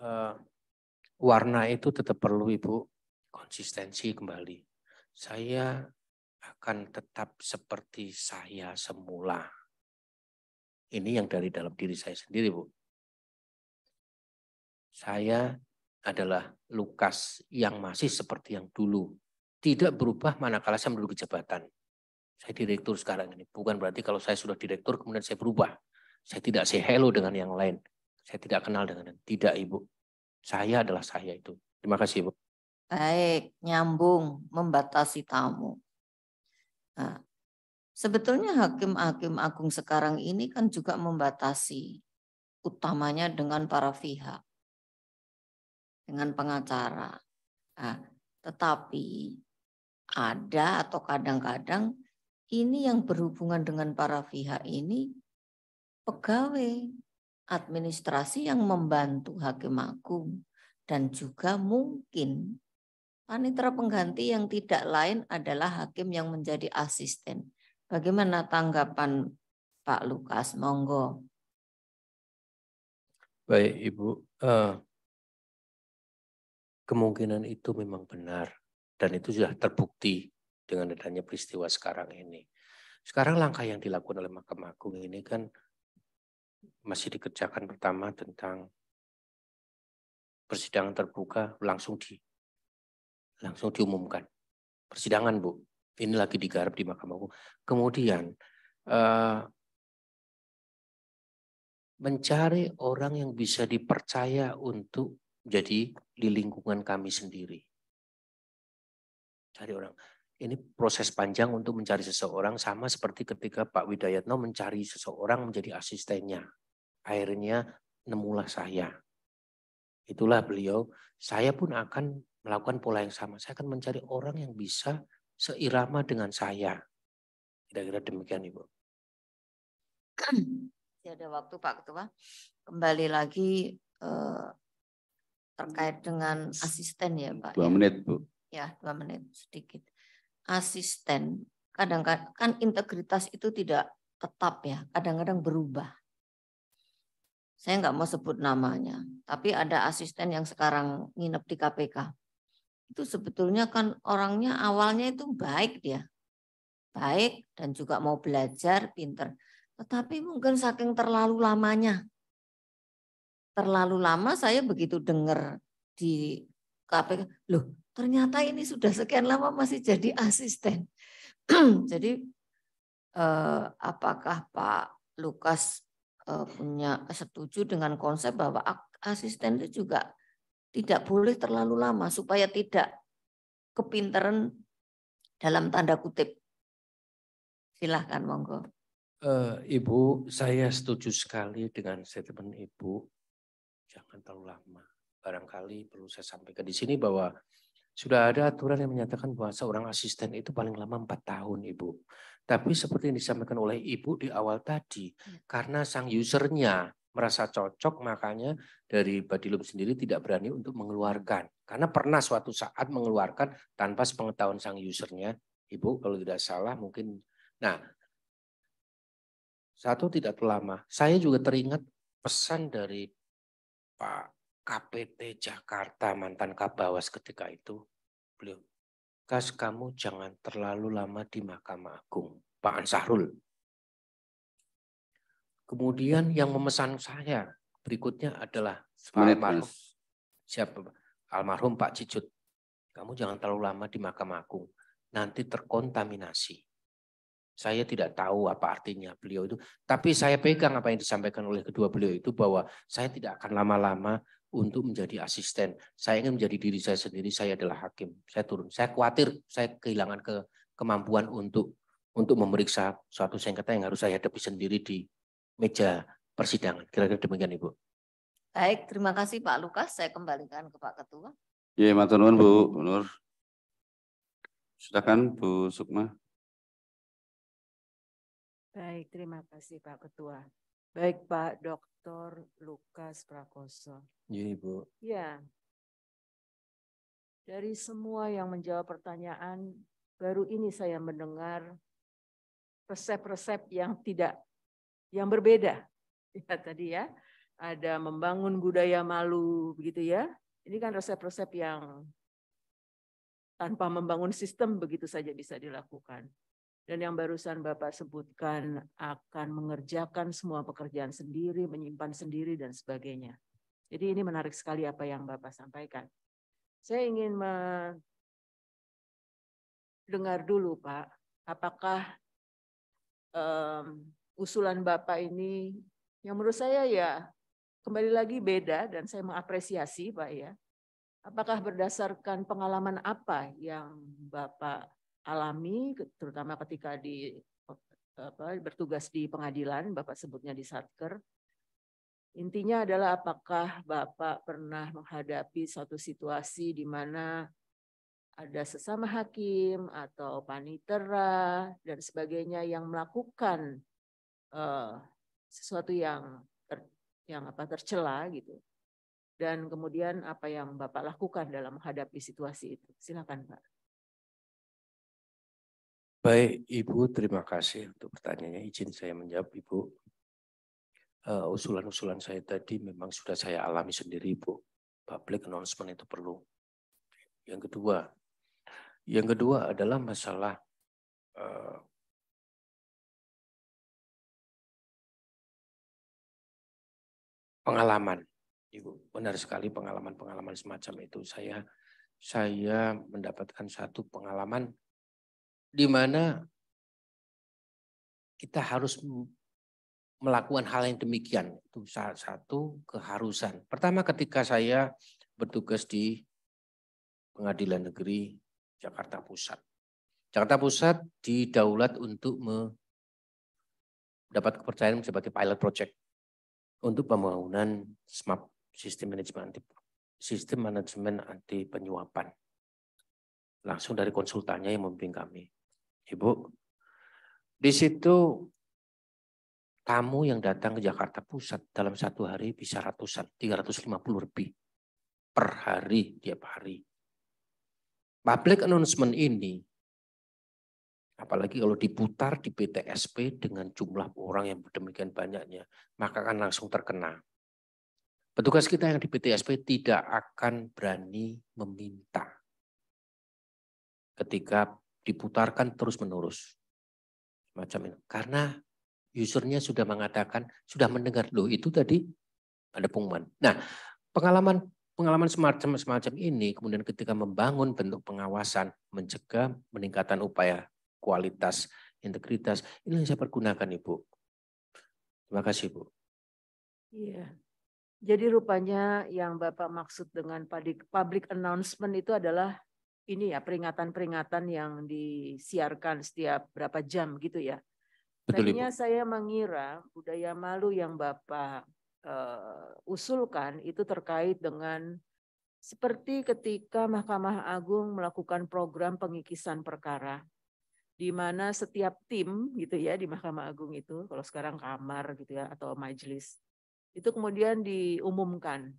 eh, warna itu tetap perlu Ibu konsistensi kembali. Saya akan tetap seperti saya semula. Ini yang dari dalam diri saya sendiri, Bu. Saya adalah Lukas yang masih seperti yang dulu. Tidak berubah manakala saya menduduki jabatan. Saya direktur sekarang ini. Bukan berarti kalau saya sudah direktur kemudian saya berubah. Saya tidak say hello dengan yang lain. Saya tidak kenal dengan yang tidak, Ibu. Saya adalah saya itu. Terima kasih, Ibu.
Baik, nyambung, membatasi tamu. Nah, sebetulnya hakim-hakim agung sekarang ini kan juga membatasi, utamanya dengan para pihak, dengan pengacara. Nah, tetapi ada atau kadang-kadang ini yang berhubungan dengan para pihak ini pegawai administrasi yang membantu hakim agung dan juga mungkin panitera pengganti yang tidak lain adalah hakim yang menjadi asisten. Bagaimana tanggapan Pak Lukas? Monggo.
Baik, Ibu. Uh,
kemungkinan itu memang benar dan itu sudah terbukti dengan adanya peristiwa sekarang ini. Sekarang langkah yang dilakukan oleh Mahkamah Agung ini kan masih dikerjakan pertama tentang persidangan terbuka langsung
di langsung diumumkan persidangan bu ini lagi digarap di Mahkamah Agung kemudian eh,
mencari orang yang bisa dipercaya untuk jadi di lingkungan kami sendiri cari orang ini proses panjang untuk mencari seseorang sama seperti ketika Pak Widayatno mencari seseorang menjadi asistennya. Akhirnya nemulah saya. Itulah beliau. Saya pun akan melakukan pola yang sama. Saya akan mencari orang yang bisa seirama dengan saya. Kira-kira demikian Ibu.
Ada waktu Pak Ketua. Kembali lagi eh, terkait dengan asisten ya Pak. Dua ya? menit Bu. Ya dua menit sedikit asisten kadang-kadang kan integritas itu tidak tetap ya, kadang-kadang berubah. Saya nggak mau sebut namanya, tapi ada asisten yang sekarang nginep di KPK. Itu sebetulnya kan orangnya awalnya itu baik dia. Baik dan juga mau belajar, pinter. Tetapi mungkin saking terlalu lamanya. Terlalu lama saya begitu dengar di KPK, loh ternyata ini sudah sekian lama masih jadi asisten. jadi eh, apakah Pak Lukas eh, punya setuju dengan konsep bahwa asisten itu juga tidak boleh terlalu lama supaya tidak kepinteran dalam tanda kutip. Silahkan monggo.
Eh, Ibu, saya setuju sekali dengan statement Ibu. Jangan terlalu lama. Barangkali perlu saya sampaikan di sini bahwa sudah ada aturan yang menyatakan bahwa seorang asisten itu paling lama empat tahun, Ibu. Tapi seperti yang disampaikan oleh Ibu di awal tadi, hmm. karena sang usernya merasa cocok, makanya dari Badilum sendiri tidak berani untuk mengeluarkan. Karena pernah suatu saat mengeluarkan tanpa sepengetahuan sang usernya, Ibu kalau tidak salah mungkin. Nah, satu tidak terlama. Saya juga teringat pesan dari Pak KPT Jakarta mantan Kabawas ketika itu beliau Kas kamu jangan terlalu lama di Mahkamah Agung
Pak Ansarul
kemudian yang memesan saya berikutnya adalah Pak almarhum siapa almarhum Pak Cicut kamu jangan terlalu lama di Mahkamah Agung nanti terkontaminasi saya tidak tahu apa artinya beliau itu. Tapi saya pegang apa yang disampaikan oleh kedua beliau itu bahwa saya tidak akan lama-lama untuk menjadi asisten. Saya ingin menjadi diri saya sendiri, saya adalah hakim. Saya turun. Saya khawatir saya kehilangan ke, kemampuan untuk untuk memeriksa suatu sengketa yang harus saya hadapi sendiri di meja persidangan.
Kira-kira demikian, Ibu.
Baik, terima kasih Pak Lukas. Saya kembalikan ke Pak Ketua.
Ya,
matur nuwun Bu Nur. Silakan Bu Sukma.
Baik, terima kasih Pak Ketua. Baik Pak Dr. Lukas Prakoso. Iya Ibu. Ya. Dari semua yang menjawab pertanyaan, baru ini saya mendengar resep-resep yang tidak, yang berbeda. Ya tadi ya, ada membangun budaya malu begitu ya. Ini kan resep-resep yang tanpa membangun sistem begitu saja bisa dilakukan dan yang barusan Bapak sebutkan akan mengerjakan semua pekerjaan sendiri, menyimpan sendiri, dan sebagainya. Jadi ini menarik sekali apa yang Bapak sampaikan. Saya ingin mendengar dulu Pak, apakah um, usulan Bapak ini yang menurut saya ya kembali lagi beda dan saya mengapresiasi Pak ya. Apakah berdasarkan pengalaman apa yang Bapak alami terutama ketika di apa, bertugas di pengadilan Bapak sebutnya di Satker Intinya adalah apakah Bapak pernah menghadapi suatu situasi di mana ada sesama hakim atau panitera dan sebagainya yang melakukan uh, sesuatu yang ter, yang apa tercela gitu. Dan kemudian apa yang Bapak lakukan dalam menghadapi situasi itu? Silakan, Pak.
Baik,
Ibu, terima kasih untuk pertanyaannya. Izin saya menjawab, Ibu. Eh, usulan-usulan uh, saya tadi memang sudah saya alami sendiri, Ibu. Public announcement itu perlu.
Yang kedua, yang kedua adalah masalah uh, pengalaman. Ibu, benar sekali pengalaman-pengalaman semacam itu. Saya
saya mendapatkan satu pengalaman di mana kita harus melakukan hal yang demikian. Itu salah satu keharusan. Pertama ketika saya bertugas di Pengadilan Negeri Jakarta Pusat. Jakarta Pusat didaulat untuk mendapat kepercayaan sebagai pilot project untuk pembangunan SMAP, sistem manajemen anti sistem manajemen anti penyuapan. Langsung dari konsultannya yang memimpin kami. Ibu, di situ tamu yang datang ke Jakarta Pusat dalam satu hari bisa ratusan, 350 lebih per hari, tiap hari. Public announcement ini, apalagi kalau diputar di PTSP dengan jumlah orang yang demikian banyaknya, maka akan langsung terkena. Petugas kita yang di PTSP tidak akan berani meminta ketika diputarkan terus-menerus. Macam ini Karena usernya sudah mengatakan, sudah mendengar loh itu tadi ada pengumuman. Nah, pengalaman pengalaman semacam semacam ini kemudian ketika membangun bentuk pengawasan, mencegah peningkatan upaya kualitas, integritas, ini yang saya pergunakan Ibu. Terima kasih ibu.
Iya. Jadi rupanya yang Bapak maksud dengan public announcement itu adalah ini ya peringatan-peringatan yang disiarkan setiap berapa jam gitu ya. Tadinya saya mengira budaya malu yang Bapak uh, usulkan itu terkait dengan seperti ketika Mahkamah Agung melakukan program pengikisan perkara di mana setiap tim gitu ya di Mahkamah Agung itu kalau sekarang kamar gitu ya atau majelis itu kemudian diumumkan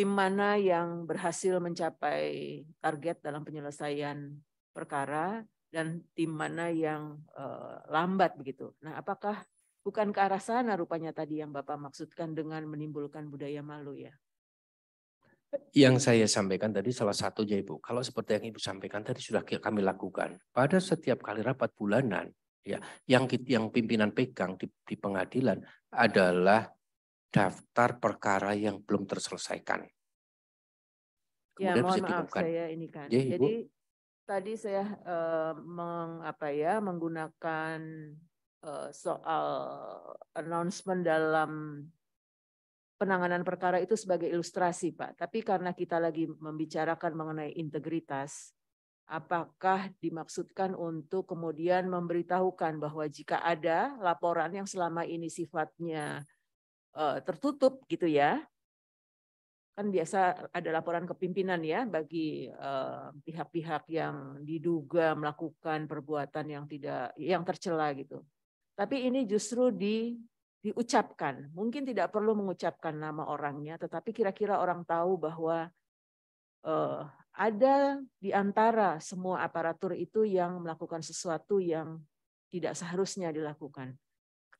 tim mana yang berhasil mencapai target dalam penyelesaian perkara dan tim mana yang eh, lambat begitu. Nah, apakah bukan ke arah sana rupanya tadi yang Bapak maksudkan dengan menimbulkan budaya malu ya?
Yang saya sampaikan tadi salah satu ya Ibu. Kalau seperti yang Ibu sampaikan tadi sudah kami lakukan. Pada setiap kali rapat bulanan, ya yang yang pimpinan pegang di, di pengadilan adalah daftar perkara yang belum terselesaikan.
Ya, kemudian ya, mohon maaf saya ini kan. Ya, Jadi tadi saya uh, meng, apa ya menggunakan uh, soal announcement dalam penanganan perkara itu sebagai ilustrasi, Pak. Tapi karena kita lagi membicarakan mengenai integritas, apakah dimaksudkan untuk kemudian memberitahukan bahwa jika ada laporan yang selama ini sifatnya uh, tertutup gitu ya kan biasa ada laporan kepimpinan ya bagi eh, pihak-pihak uh, yang diduga melakukan perbuatan yang tidak yang tercela gitu. Tapi ini justru di diucapkan. Mungkin tidak perlu mengucapkan nama orangnya, tetapi kira-kira orang tahu bahwa uh, ada di antara semua aparatur itu yang melakukan sesuatu yang tidak seharusnya dilakukan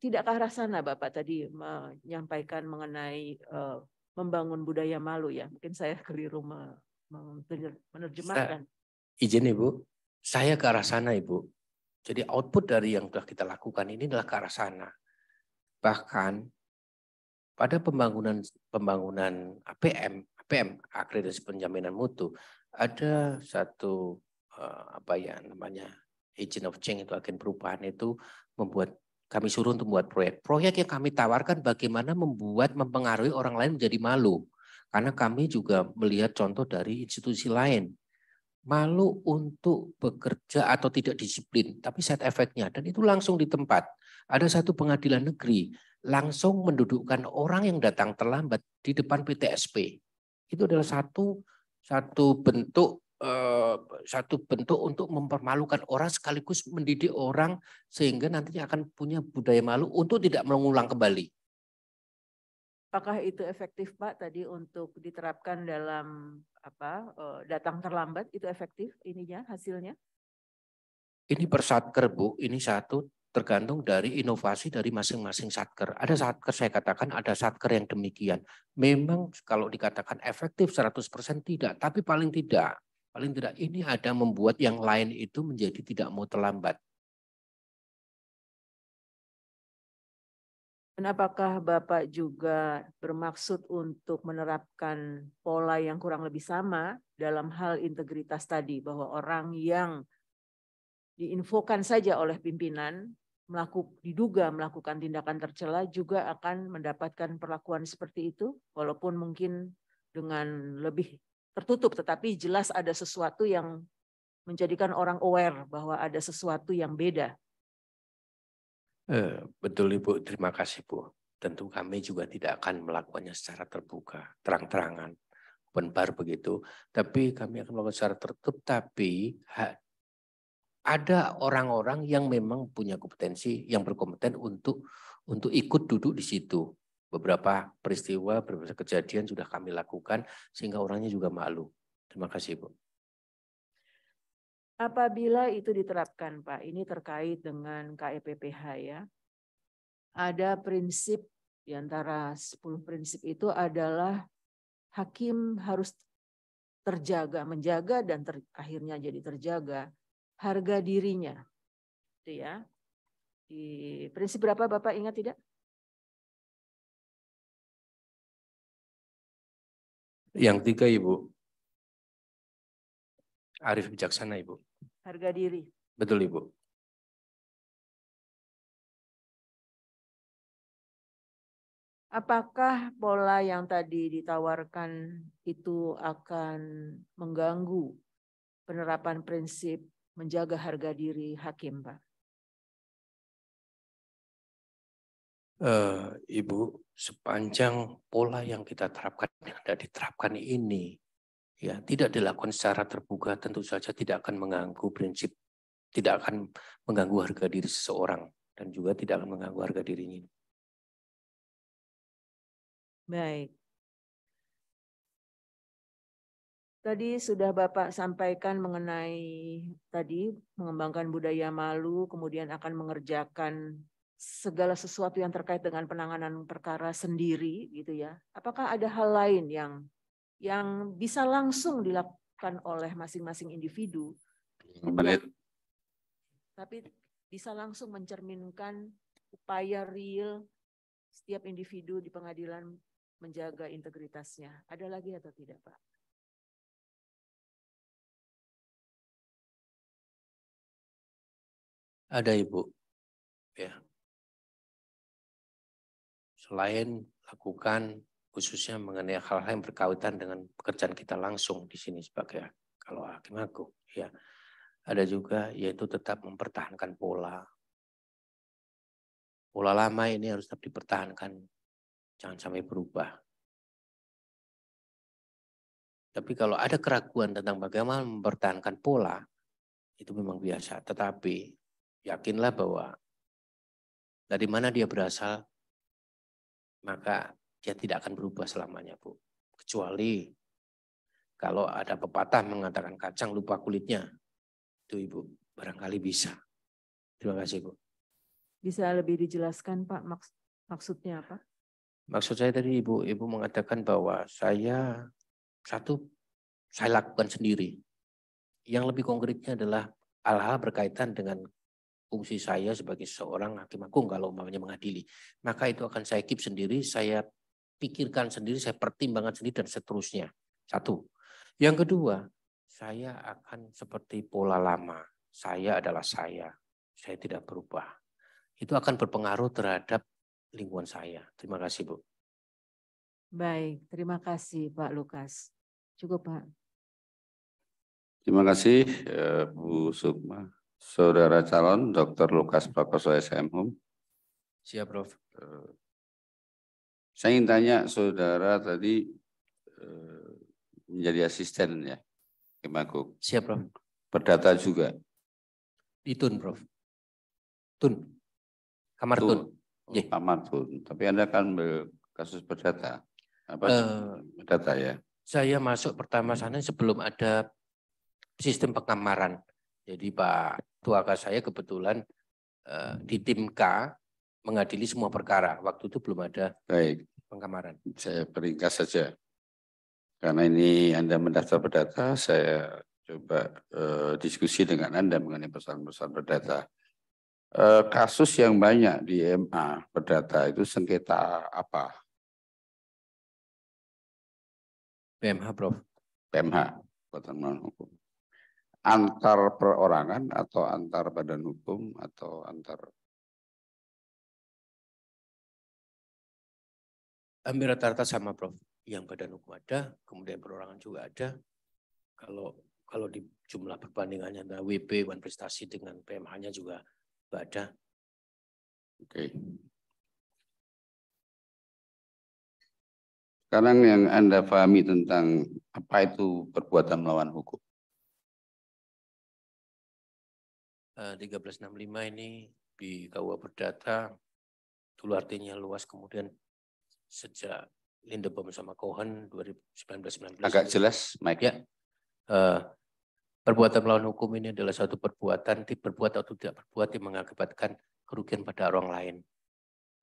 tidak ke arah sana Bapak tadi menyampaikan mengenai eh, membangun budaya malu ya. Mungkin saya keliru menerjemahkan.
Saya, izin Ibu, saya ke arah sana Ibu. Jadi output dari yang telah kita lakukan ini adalah ke arah sana. Bahkan pada pembangunan pembangunan APM, APM akreditasi penjaminan mutu ada satu eh, apa ya namanya agent of change itu agen perubahan itu membuat kami suruh untuk membuat proyek. Proyek yang kami tawarkan bagaimana membuat mempengaruhi orang lain menjadi malu. Karena kami juga melihat contoh dari institusi lain. Malu untuk bekerja atau tidak disiplin, tapi set efeknya. Dan itu langsung di tempat. Ada satu pengadilan negeri langsung mendudukkan orang yang datang terlambat di depan PTSP. Itu adalah satu satu bentuk Eh, satu bentuk untuk mempermalukan orang sekaligus mendidik orang sehingga nantinya akan punya budaya malu untuk tidak mengulang kembali.
Apakah itu efektif Pak tadi untuk diterapkan dalam apa eh, datang terlambat itu efektif ininya hasilnya?
Ini persatker Bu, ini satu tergantung dari inovasi dari masing-masing satker. Ada satker saya katakan ada satker yang demikian. Memang kalau dikatakan efektif 100% tidak, tapi paling tidak
Paling tidak ini ada membuat yang lain itu menjadi tidak mau terlambat.
Dan apakah Bapak juga bermaksud untuk menerapkan pola yang kurang lebih sama dalam hal integritas tadi, bahwa orang yang diinfokan saja oleh pimpinan melaku, diduga melakukan tindakan tercela juga akan mendapatkan perlakuan seperti itu, walaupun mungkin dengan lebih tertutup, tetapi jelas ada sesuatu yang menjadikan orang aware bahwa ada sesuatu yang beda.
Eh, betul Ibu, terima kasih Bu. Tentu kami juga tidak akan melakukannya secara terbuka, terang-terangan, open bar begitu. Tapi kami akan melakukan secara tertutup, tapi ada orang-orang yang memang punya kompetensi, yang berkompeten untuk untuk ikut duduk di situ beberapa peristiwa, beberapa kejadian sudah kami lakukan sehingga orangnya juga malu. Terima kasih, Bu.
Apabila itu diterapkan, Pak, ini terkait dengan KEPPH ya. Ada prinsip di antara 10 prinsip itu adalah hakim harus terjaga, menjaga dan ter, akhirnya jadi terjaga harga dirinya. Itu ya. Di prinsip berapa Bapak ingat tidak?
Yang tiga Ibu. Arif bijaksana Ibu. Harga diri. Betul Ibu.
Apakah pola yang tadi ditawarkan itu akan mengganggu penerapan prinsip menjaga harga diri hakim, Pak?
Uh, Ibu, sepanjang pola yang kita terapkan yang tidak diterapkan ini ya tidak dilakukan secara
terbuka tentu saja tidak akan mengganggu prinsip tidak akan mengganggu harga diri
seseorang dan juga tidak akan mengganggu harga dirinya.
Baik. Tadi sudah Bapak sampaikan mengenai tadi mengembangkan budaya malu, kemudian akan mengerjakan segala sesuatu yang terkait dengan penanganan perkara sendiri gitu ya. Apakah ada hal lain yang yang bisa langsung dilakukan oleh masing-masing individu? Menit. Tapi bisa langsung mencerminkan upaya real setiap individu di pengadilan menjaga integritasnya. Ada lagi atau tidak, Pak?
Ada, Ibu. Ya lain lakukan
khususnya mengenai hal-hal yang berkaitan dengan pekerjaan kita langsung di sini sebagai kalau hakim agung ya ada juga yaitu tetap mempertahankan pola
pola lama ini harus tetap dipertahankan jangan sampai berubah tapi kalau ada keraguan tentang
bagaimana mempertahankan pola itu memang biasa tetapi yakinlah bahwa dari mana dia berasal maka dia tidak akan berubah selamanya, Bu. Kecuali kalau ada pepatah mengatakan kacang lupa kulitnya. Itu Ibu, barangkali bisa. Terima kasih, Bu.
Bisa lebih dijelaskan, Pak, maks maksudnya apa?
Maksud saya tadi Ibu, Ibu mengatakan bahwa saya satu saya lakukan sendiri. Yang lebih konkretnya adalah hal-hal berkaitan dengan fungsi saya sebagai seorang hakim agung kalau umpamanya mengadili. Maka itu akan saya keep sendiri, saya pikirkan sendiri, saya pertimbangkan sendiri dan seterusnya. Satu. Yang kedua, saya akan seperti pola lama. Saya adalah saya. Saya tidak berubah. Itu akan berpengaruh terhadap lingkungan saya. Terima kasih, Bu.
Baik, terima kasih Pak Lukas. Cukup Pak.
Terima kasih eh, Bu Sukma. Saudara calon Dr. Lukas Prakoso SMHUM. Siap, Prof. Eh, saya ingin tanya saudara tadi eh, menjadi asisten ya, Kemaku. Siap, Prof. Perdata juga. Di Tun, Prof. Tun. Kamar Tun. Tun. Oh, kamar Tun. Tapi Anda kan kasus perdata.
Apa uh, eh, perdata ya? Saya masuk pertama sana sebelum ada sistem pengamaran. Jadi Pak Tuaka saya kebetulan eh, di tim K mengadili semua perkara. Waktu itu belum ada Baik. pengkamaran.
Saya peringkas saja. Karena ini Anda mendaftar berdata. saya coba uh, diskusi dengan Anda mengenai pesan-pesan perdata. Uh, kasus yang banyak di MA berdata itu sengketa apa? PMH, Prof. PMH, Hukum
antar perorangan atau antar badan hukum atau antar hampir rata-rata sama Prof. Yang badan hukum ada, kemudian perorangan juga ada. Kalau kalau di jumlah perbandingannya antara WP Wan Prestasi dengan PMH-nya juga ada. Oke. Okay. Sekarang yang Anda pahami tentang apa itu perbuatan melawan hukum. 1365 eh, ini di KUA Perdata dulu artinya luas kemudian sejak
Lindebom sama Cohen 2019 19 agak
jelas Mike ya uh,
perbuatan melawan hukum ini adalah suatu perbuatan berbuat atau tidak berbuat yang mengakibatkan kerugian pada orang lain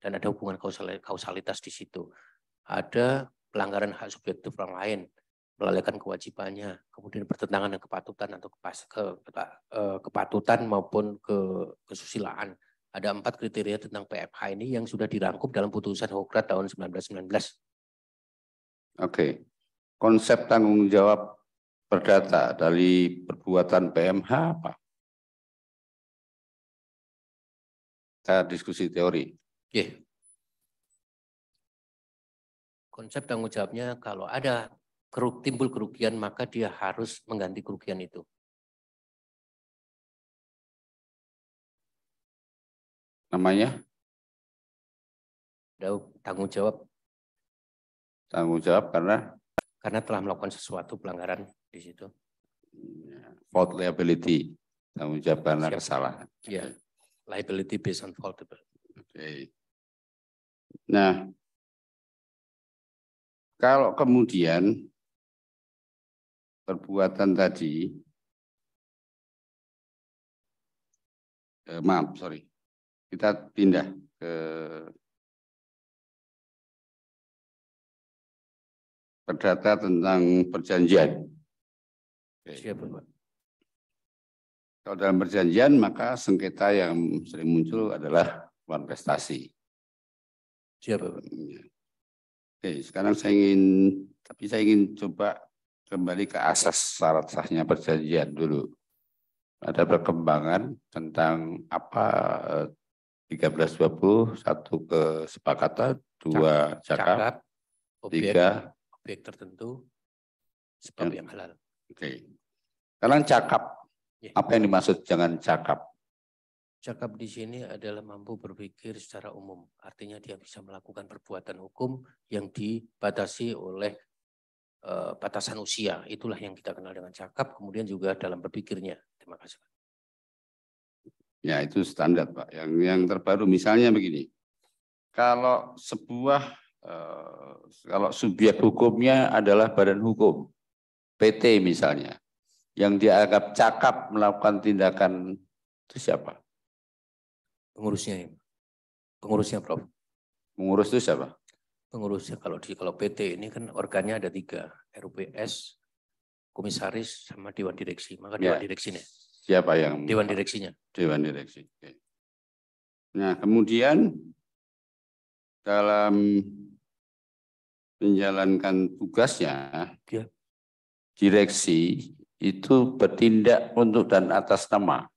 dan ada hubungan kausalitas di situ ada pelanggaran hak subjektif orang lain melalaikan kewajibannya, kemudian bertentangan dengan kepatutan atau kepas, ke, ke, eh, kepatutan maupun ke, kesusilaan. Ada empat kriteria tentang PFH ini yang sudah dirangkum dalam putusan Hokrat tahun 1919.
Oke, konsep tanggung jawab perdata dari perbuatan PMH apa? Kita diskusi teori. Oke. Konsep tanggung jawabnya kalau ada keruk, timbul kerugian, maka dia harus mengganti kerugian itu. Namanya? tanggung jawab. Tanggung jawab karena? Karena telah melakukan sesuatu pelanggaran di situ.
Ya, fault liability, tanggung jawab karena Siap. kesalahan. Ya, liability
based on faultable. Oke. Okay. Nah, kalau kemudian perbuatan tadi eh, maaf sorry kita pindah ke perdata tentang perjanjian. Siap, Pak.
Kalau dalam perjanjian, maka sengketa yang sering muncul adalah uang prestasi. Oke, sekarang saya ingin, tapi saya ingin coba kembali ke asas syarat sahnya perjanjian dulu. Ada perkembangan tentang apa 1320 eh, satu kesepakatan, dua cakap, tiga
objek tertentu
sebab yang, halal. Oke. Okay. Sekarang cakap. Ya. Apa yang dimaksud jangan cakap?
Cakap di sini adalah mampu berpikir secara umum. Artinya dia bisa melakukan perbuatan hukum yang dibatasi oleh Eh, batasan usia. Itulah yang kita kenal dengan cakap, kemudian
juga dalam berpikirnya. Terima kasih. Ya, itu standar, Pak. Yang yang terbaru misalnya begini. Kalau sebuah eh, kalau subjek hukumnya adalah badan hukum, PT misalnya, yang dianggap cakap melakukan tindakan itu siapa? Pengurusnya, ya. Pengurusnya, Prof. Pengurus itu siapa?
pengurusnya kalau di kalau PT ini kan organnya ada tiga RUPS komisaris sama dewan direksi maka ya, dewan direksinya
siapa yang dewan direksinya dewan direksi Oke. nah kemudian dalam menjalankan tugasnya ya. direksi itu bertindak untuk dan atas nama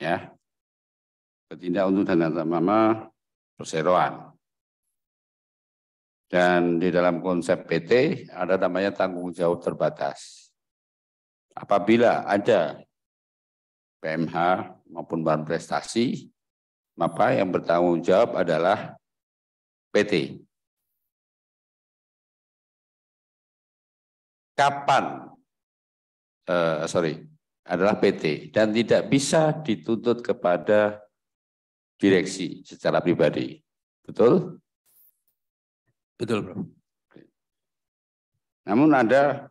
ya bertindak untuk dan atas nama perseroan dan di dalam konsep PT ada namanya tanggung jawab terbatas. Apabila ada PMH maupun bahan prestasi,
maka yang bertanggung jawab adalah PT. Kapan? Uh, sorry, adalah PT dan tidak bisa dituntut kepada
direksi secara pribadi. Betul? Betul, Bro. Namun ada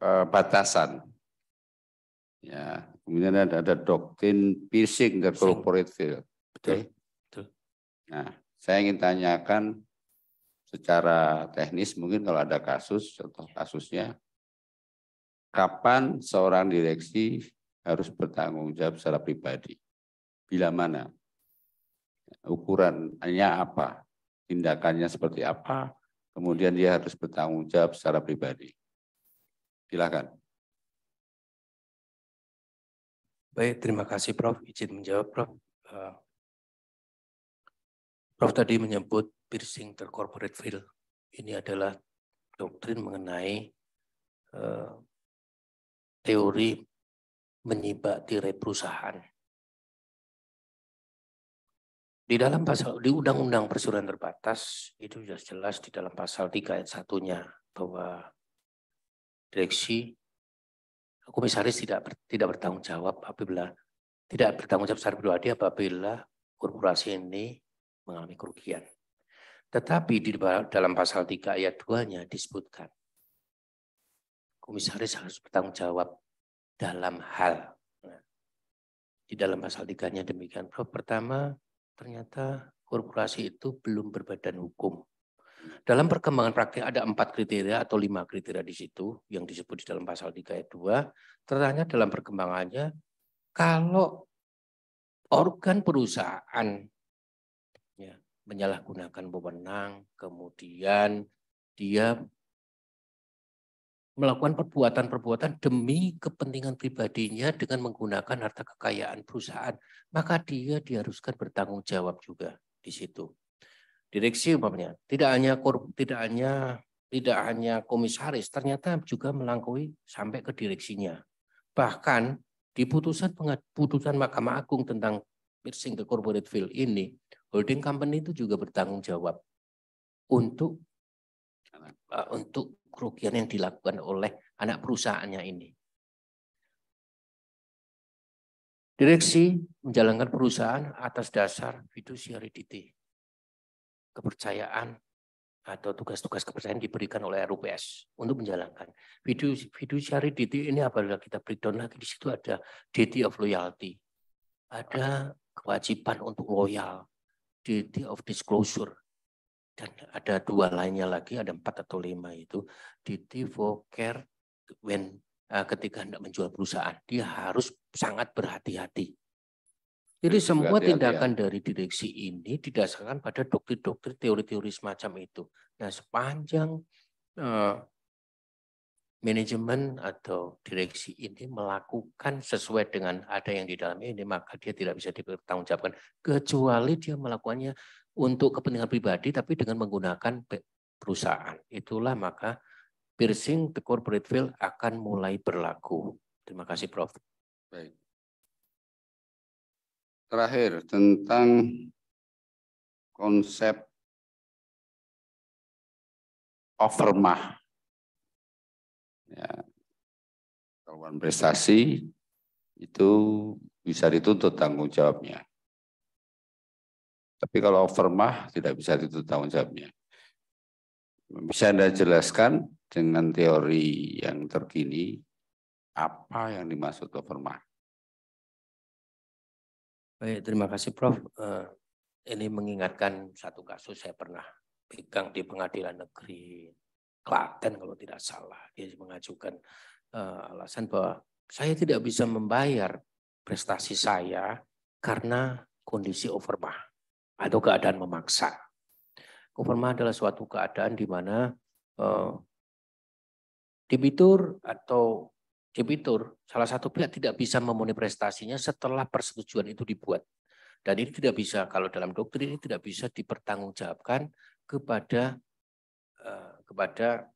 eh, batasan. Ya, kemudian ada, ada doktrin fisik dan corporate field. Betul. Betul. Nah, saya ingin tanyakan secara teknis mungkin kalau ada kasus contoh kasusnya kapan seorang direksi harus bertanggung jawab secara pribadi? Bila mana? Ukurannya apa? tindakannya seperti apa, ah. kemudian dia harus bertanggung jawab secara pribadi. Silakan.
Baik, terima kasih Prof. Izin menjawab Prof. Ah. Prof tadi menyebut piercing the corporate Ini adalah doktrin mengenai eh, teori menyibak tirai perusahaan. Di dalam pasal di Undang-Undang Persuruhan Terbatas itu sudah jelas di
dalam pasal 3 ayat satunya bahwa direksi komisaris tidak ber, tidak bertanggung jawab apabila tidak bertanggung jawab secara pribadi apabila korporasi ini mengalami kerugian. Tetapi di dalam pasal 3 ayat 2-nya disebutkan komisaris harus bertanggung jawab dalam hal. Nah, di dalam pasal 3-nya demikian. Pertama, ternyata korporasi itu belum berbadan hukum. Dalam perkembangan praktik ada empat kriteria atau lima kriteria di situ yang disebut di dalam pasal 3 ayat 2. Ternyata dalam perkembangannya kalau organ perusahaan ya, menyalahgunakan wewenang, kemudian dia melakukan perbuatan-perbuatan demi kepentingan pribadinya dengan menggunakan harta kekayaan perusahaan, maka dia diharuskan bertanggung jawab juga di situ. Direksi umpamanya, tidak hanya korup, tidak hanya tidak hanya komisaris, ternyata juga melangkaui sampai ke direksinya. Bahkan di putusan putusan Mahkamah Agung tentang piercing the corporate veil ini, holding company itu juga bertanggung jawab untuk
uh, untuk kerugian yang dilakukan oleh anak perusahaannya ini. Direksi menjalankan perusahaan atas dasar rediti, kepercayaan atau
tugas-tugas kepercayaan diberikan oleh RUPS untuk menjalankan. Fiduciary duty ini apabila kita breakdown lagi di situ ada duty of loyalty, ada kewajiban untuk loyal, duty of disclosure, dan ada dua lainnya lagi ada empat atau lima itu di for care when eh, ketika hendak menjual perusahaan dia harus sangat berhati-hati.
Jadi semua ya. tindakan ya.
dari direksi ini didasarkan pada doktrin-doktrin teori-teori semacam itu. Nah sepanjang uh, manajemen atau direksi ini melakukan sesuai dengan ada yang di dalamnya ini maka dia tidak bisa dipertanggungjawabkan kecuali dia melakukannya untuk kepentingan pribadi tapi dengan menggunakan perusahaan. Itulah maka piercing the corporate veil akan mulai berlaku.
Terima kasih Prof. Baik. Terakhir tentang konsep overmah. Ya, prestasi itu bisa dituntut tanggung jawabnya.
Tapi kalau over mah tidak bisa ditutup tanggung jawabnya. Bisa Anda jelaskan dengan teori yang terkini apa yang dimaksud over mah? Baik, terima kasih
Prof. Eh, ini mengingatkan satu kasus saya pernah pegang di pengadilan negeri Klaten kalau tidak salah. Dia mengajukan eh, alasan bahwa saya tidak bisa membayar prestasi saya karena kondisi overmah atau keadaan memaksa. Konforma adalah suatu keadaan di mana eh, debitur atau debitur salah satu pihak tidak bisa memenuhi prestasinya setelah persetujuan itu dibuat. Dan ini tidak bisa kalau dalam doktrin ini tidak bisa dipertanggungjawabkan kepada
eh, kepada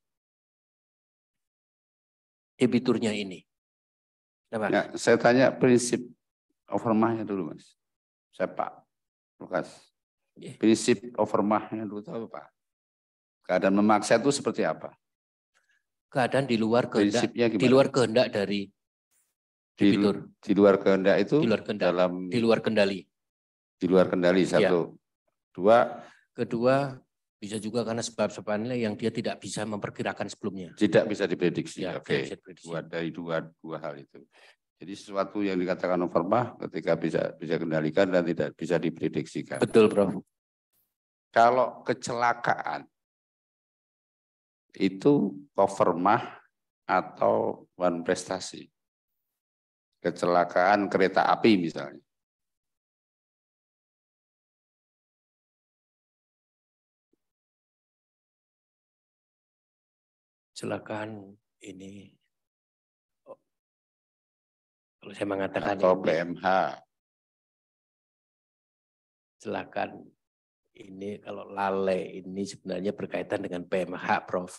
debiturnya ini. Nah, ya, saya tanya prinsip overmahnya dulu, Mas. Saya
Pak Lukas. Iya. prinsip overmahnya dulu tahu Pak. Keadaan memaksa itu seperti apa?
Keadaan di luar kehendak di luar
kehendak dari di, di luar kehendak itu di luar kendali. dalam di luar kendali. Di luar kendali iya. satu. Ya. Dua
kedua bisa juga karena sebab-sebabnya yang dia tidak bisa memperkirakan sebelumnya. Tidak bisa diprediksi. Ya, Oke. Okay.
dari dua dua hal itu. Jadi sesuatu yang dikatakan overbah ketika bisa bisa kendalikan dan tidak bisa diprediksikan. Betul, Prof. Kalau kecelakaan itu cover atau one prestasi.
Kecelakaan kereta api misalnya. Kecelakaan ini kalau saya mengatakan atau PMH. Silakan ini kalau lale ini sebenarnya berkaitan dengan
PMH, Prof.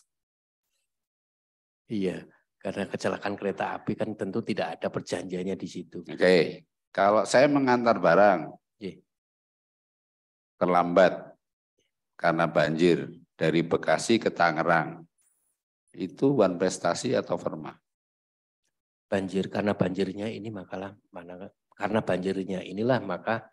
Iya, karena kecelakaan kereta api kan tentu tidak ada perjanjiannya di situ. Oke,
okay. kalau saya mengantar barang yeah. terlambat karena banjir dari Bekasi ke Tangerang, itu one prestasi atau formal?
banjir karena banjirnya ini makalah mana karena banjirnya inilah maka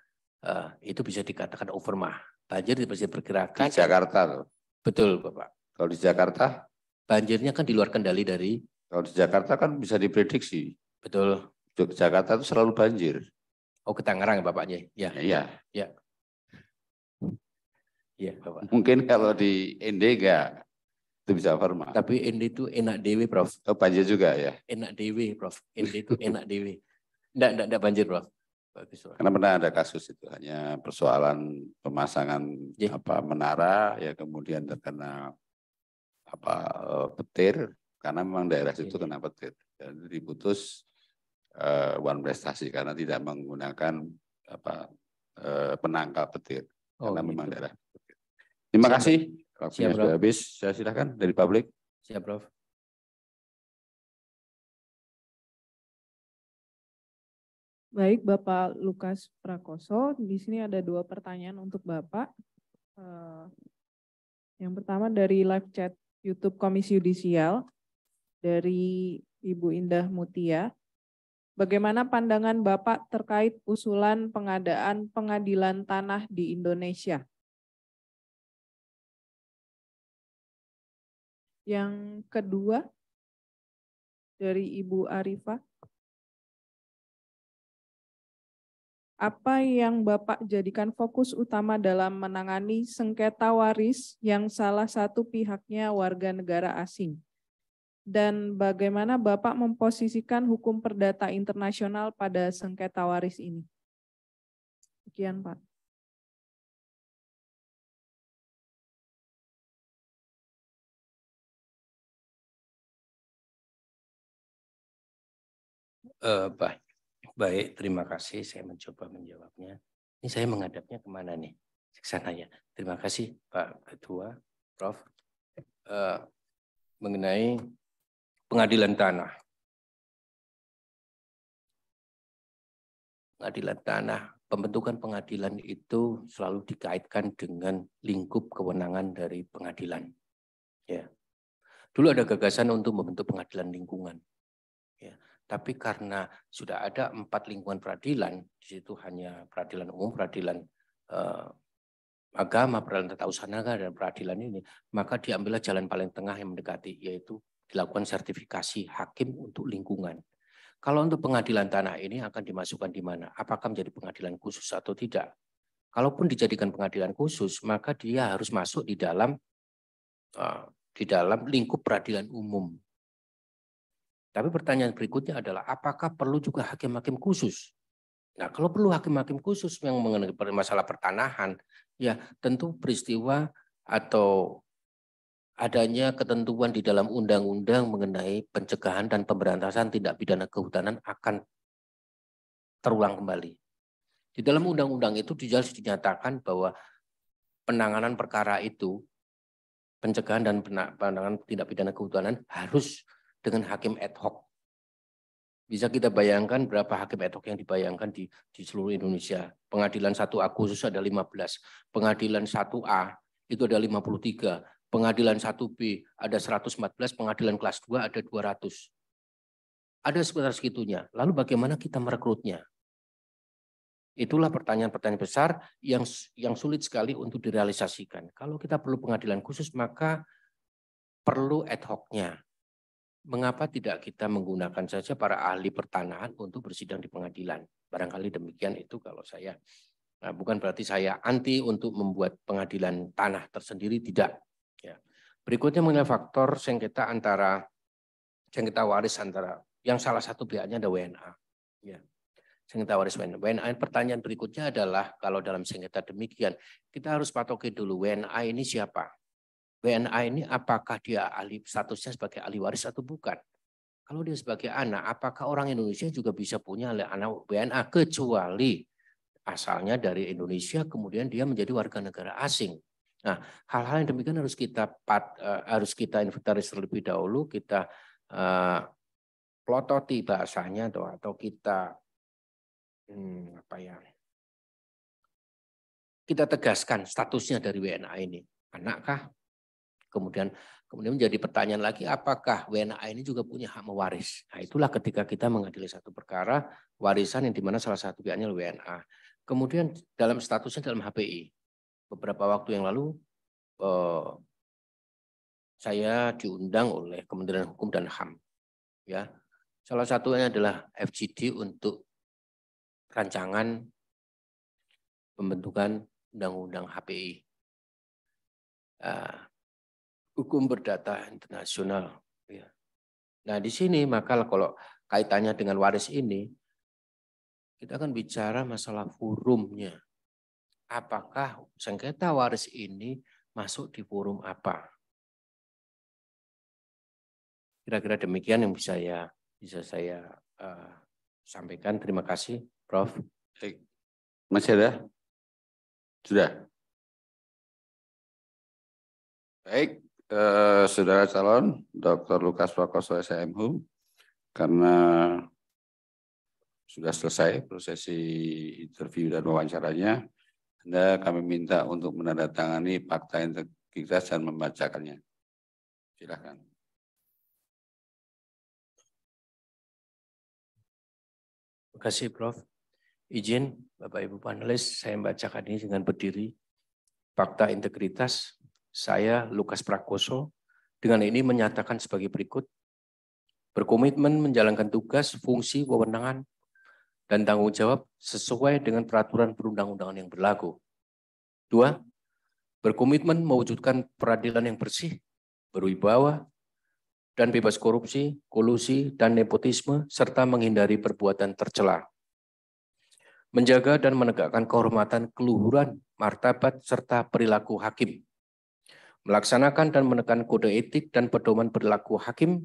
uh, itu bisa dikatakan overmah. Banjir bisa diperkirakan. Di Jakarta loh. Betul Bapak.
Kalau di Jakarta? Banjirnya kan di luar kendali dari. Kalau di Jakarta kan bisa diprediksi. Betul. Jakarta itu selalu banjir. Oh ke Tangerang Bapaknya? Ya. Iya. Ya. Iya ya, Bapak. Mungkin kalau di Indega itu bisa Farma. Tapi ND itu enak dewe, Prof. Oh, banjir juga ya?
Enak dewe, Prof. ND itu enak dewe. Enggak, enggak, enggak banjir, Prof. Bagus, Prof.
Karena pernah ada kasus itu hanya persoalan pemasangan yeah. apa menara ya kemudian terkena apa eh, petir karena memang daerah situ yeah. kena petir dan diputus uh, one prestasi karena tidak menggunakan apa uh, penangkal petir oh, karena gitu. memang daerah. Terima kasih. Waktunya sudah habis.
Saya silakan dari publik. Siap, Prof.
Baik, Bapak Lukas Prakoso. Di sini ada dua pertanyaan untuk Bapak. Eh, yang pertama dari live chat YouTube Komisi Yudisial dari Ibu Indah Mutia. Bagaimana pandangan Bapak terkait usulan pengadaan pengadilan tanah di Indonesia?
Yang kedua dari Ibu Arifah.
Apa yang Bapak jadikan fokus utama dalam menangani sengketa waris yang salah satu pihaknya warga negara asing? Dan bagaimana Bapak memposisikan hukum perdata internasional pada sengketa waris ini? Sekian, Pak.
uh, baik. Baik, terima kasih. Saya mencoba menjawabnya. Ini saya
menghadapnya kemana nih? Ke Terima kasih Pak Ketua, Prof.
Uh, mengenai pengadilan tanah. Pengadilan tanah, pembentukan pengadilan
itu selalu dikaitkan dengan lingkup kewenangan dari pengadilan. Ya. Dulu ada gagasan untuk membentuk pengadilan lingkungan. Ya. Tapi karena sudah ada empat lingkungan peradilan, di situ hanya peradilan umum, peradilan eh, agama, peradilan tata usaha negara, dan peradilan ini, maka diambillah jalan paling tengah yang mendekati, yaitu dilakukan sertifikasi hakim untuk lingkungan. Kalau untuk pengadilan tanah ini akan dimasukkan di mana? Apakah menjadi pengadilan khusus atau tidak? Kalaupun dijadikan pengadilan khusus, maka dia harus masuk di dalam uh, di dalam lingkup peradilan umum. Tapi pertanyaan berikutnya adalah apakah perlu juga hakim-hakim khusus? Nah, kalau perlu hakim-hakim khusus yang mengenai masalah pertanahan, ya tentu peristiwa atau adanya ketentuan di dalam undang-undang mengenai pencegahan dan pemberantasan tindak pidana kehutanan akan terulang kembali. Di dalam undang-undang itu dijelas dinyatakan bahwa penanganan perkara itu pencegahan dan penanganan tindak pidana kehutanan harus dengan hakim ad hoc. Bisa kita bayangkan berapa hakim ad hoc yang dibayangkan di, di seluruh Indonesia. Pengadilan 1A khusus ada 15, pengadilan 1A itu ada 53, pengadilan 1B ada 114, pengadilan kelas 2 ada 200. Ada sekitar segitunya. Lalu bagaimana kita merekrutnya? Itulah pertanyaan-pertanyaan besar yang yang sulit sekali untuk direalisasikan. Kalau kita perlu pengadilan khusus, maka perlu ad hoc-nya mengapa tidak kita menggunakan saja para ahli pertanahan untuk bersidang di pengadilan? Barangkali demikian itu kalau saya nah, bukan berarti saya anti untuk membuat pengadilan tanah tersendiri tidak. Ya. Berikutnya mengenai faktor sengketa antara sengketa waris antara yang salah satu pihaknya ada WNA. Ya. Sengketa waris WNA. WNA pertanyaan berikutnya adalah kalau dalam sengketa demikian kita harus patoki dulu WNA ini siapa? WNA ini apakah dia ahli statusnya sebagai ahli waris atau bukan. Kalau dia sebagai anak, apakah orang Indonesia juga bisa punya anak WNA kecuali asalnya dari Indonesia kemudian dia menjadi warga negara asing. Nah, hal-hal yang demikian harus kita pat, uh, harus kita inventaris terlebih dahulu, kita uh, eh, plototi bahasanya atau atau kita
hmm, apa ya?
Kita tegaskan statusnya dari WNA ini, anakkah, Kemudian kemudian menjadi pertanyaan lagi apakah WNA ini juga punya hak mewaris. Nah, itulah ketika kita mengadili satu perkara warisan yang dimana salah satu pihaknya WNA. Kemudian dalam statusnya dalam HPI. Beberapa waktu yang lalu eh, saya diundang oleh
Kementerian Hukum dan HAM.
Ya. Salah satunya
adalah FGD untuk rancangan pembentukan undang-undang HPI. Eh, ah, hukum
berdata internasional. Ya. Nah di sini maka kalau kaitannya dengan waris ini, kita akan bicara masalah forumnya. Apakah sengketa waris ini masuk di forum apa? Kira-kira demikian yang bisa saya bisa saya
uh, sampaikan. Terima kasih, Prof. Baik. Masih ada? Sudah. Baik,
eh, saudara calon Dr. Lukas Prakoso SMH karena sudah selesai prosesi interview dan wawancaranya,
Anda kami minta untuk menandatangani fakta integritas dan membacakannya. Silakan. Terima kasih, Prof. Izin Bapak Ibu panelis, saya membacakan
ini dengan berdiri. Fakta integritas saya, Lukas Prakoso, dengan ini menyatakan sebagai berikut. Berkomitmen menjalankan tugas, fungsi, wewenangan, dan tanggung jawab sesuai dengan peraturan perundang-undangan yang berlaku. Dua, berkomitmen mewujudkan peradilan yang bersih, berwibawa, dan bebas korupsi, kolusi, dan nepotisme, serta menghindari perbuatan tercela. Menjaga dan menegakkan kehormatan, keluhuran, martabat, serta perilaku hakim melaksanakan dan menekan kode etik dan pedoman berlaku hakim.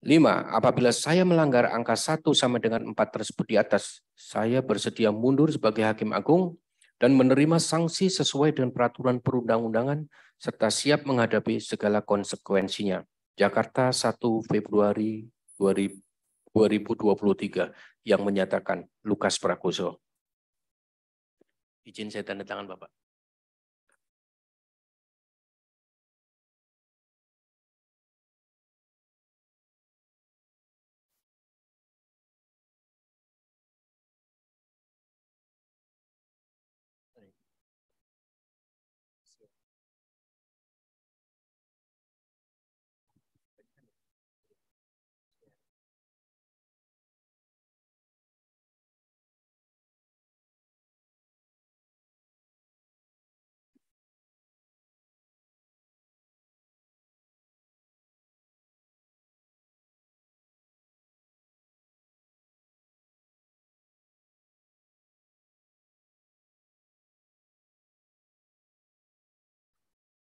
lima Apabila saya melanggar angka satu sama dengan empat tersebut di atas, saya bersedia mundur sebagai hakim agung dan menerima sanksi sesuai dengan peraturan perundang-undangan serta siap menghadapi segala konsekuensinya. Jakarta 1 Februari
2023 yang menyatakan Lukas Prakoso. Izin saya tanda tangan Bapak.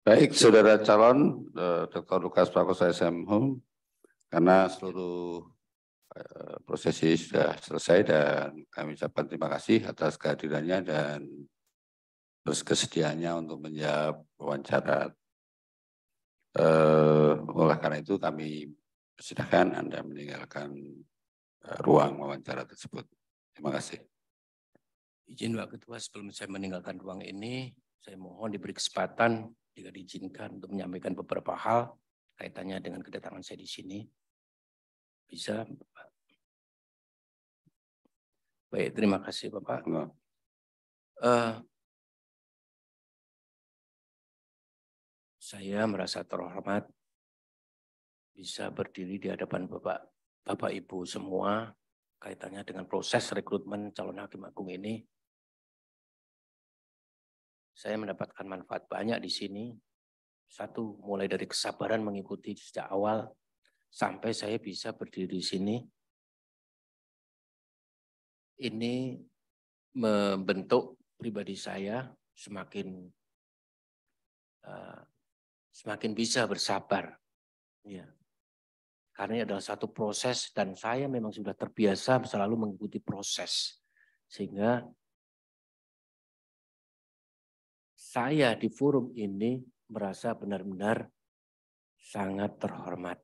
Baik, iya. saudara calon eh, Dr. Lukas Prakosa SMH, karena seluruh
eh, prosesi sudah selesai dan kami ucapkan terima kasih atas kehadirannya dan terus kesediaannya untuk menjawab wawancara. Eh, oleh karena itu kami persilahkan Anda meninggalkan ruang wawancara tersebut. Terima kasih. Izin Pak
Ketua, sebelum saya meninggalkan ruang ini, saya mohon diberi kesempatan jika diizinkan untuk
menyampaikan beberapa hal kaitannya dengan kedatangan saya di sini. Bisa, Bapak? Baik, terima kasih, Bapak. Uh, saya merasa terhormat bisa berdiri di hadapan Bapak Bapak
Ibu semua kaitannya dengan proses rekrutmen calon hakim agung ini saya mendapatkan manfaat banyak di sini. Satu, mulai dari kesabaran mengikuti sejak awal sampai saya bisa berdiri di sini.
Ini membentuk pribadi saya semakin eh,
semakin bisa bersabar. Ya. Karena ini adalah satu proses dan saya memang sudah terbiasa selalu mengikuti proses. Sehingga saya di forum ini merasa benar-benar sangat terhormat.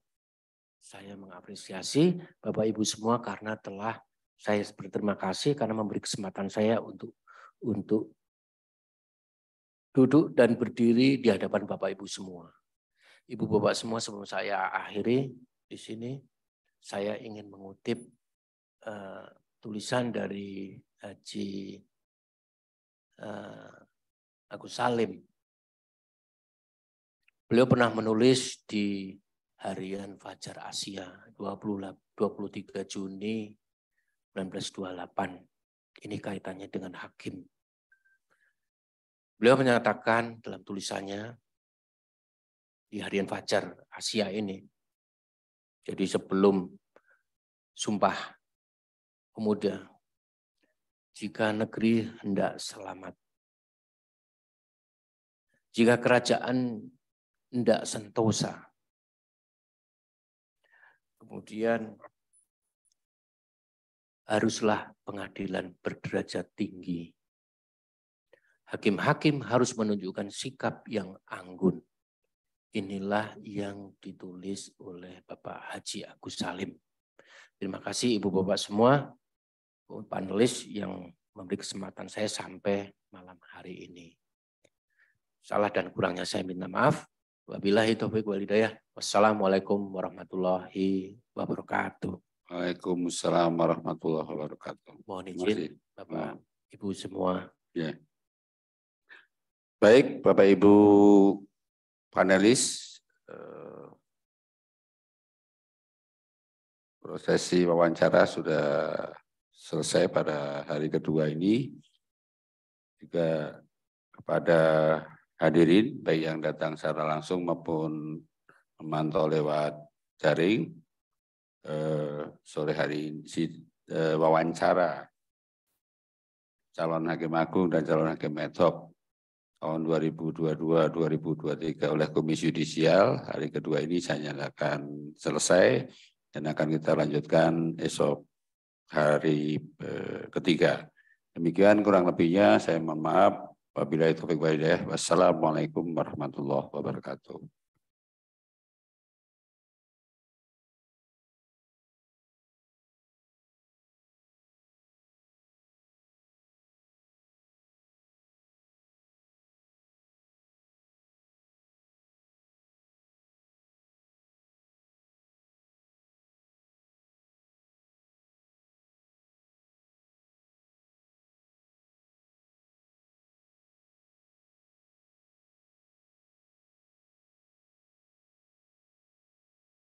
Saya mengapresiasi Bapak Ibu semua karena telah saya berterima kasih karena memberi kesempatan saya untuk untuk duduk dan berdiri di hadapan Bapak Ibu semua. Ibu Bapak semua sebelum saya akhiri di sini saya ingin
mengutip uh, tulisan dari Haji uh, Agus Salim. Beliau
pernah menulis di harian Fajar Asia 23 Juni 1928. Ini kaitannya dengan hakim.
Beliau menyatakan dalam tulisannya di harian Fajar Asia ini. Jadi sebelum sumpah pemuda, jika negeri hendak selamat, jika kerajaan tidak sentosa. Kemudian haruslah pengadilan berderajat tinggi.
Hakim-hakim harus menunjukkan sikap yang anggun. Inilah yang ditulis oleh Bapak Haji Agus Salim. Terima kasih Ibu Bapak semua, panelis yang memberi kesempatan saya sampai malam hari ini salah dan kurangnya saya minta maaf. Wabillahi taufiq hidayah. Wassalamualaikum warahmatullahi wabarakatuh.
Waalaikumsalam warahmatullahi wabarakatuh. Mohon izin Bapak, nah. Ibu semua.
Ya. Baik, Bapak Ibu panelis, eh, prosesi wawancara sudah selesai pada hari kedua ini.
Juga kepada hadirin, baik yang datang secara langsung maupun memantau lewat daring, eh, sore hari ini eh, wawancara calon hakim agung dan calon hakim metop tahun 2022-2023 oleh Komisi Yudisial. Hari kedua ini saya nyatakan selesai dan akan kita lanjutkan esok hari eh, ketiga. Demikian kurang lebihnya
saya mohon maaf Wabillahi taufiq hidayah. Wassalamualaikum warahmatullahi wabarakatuh.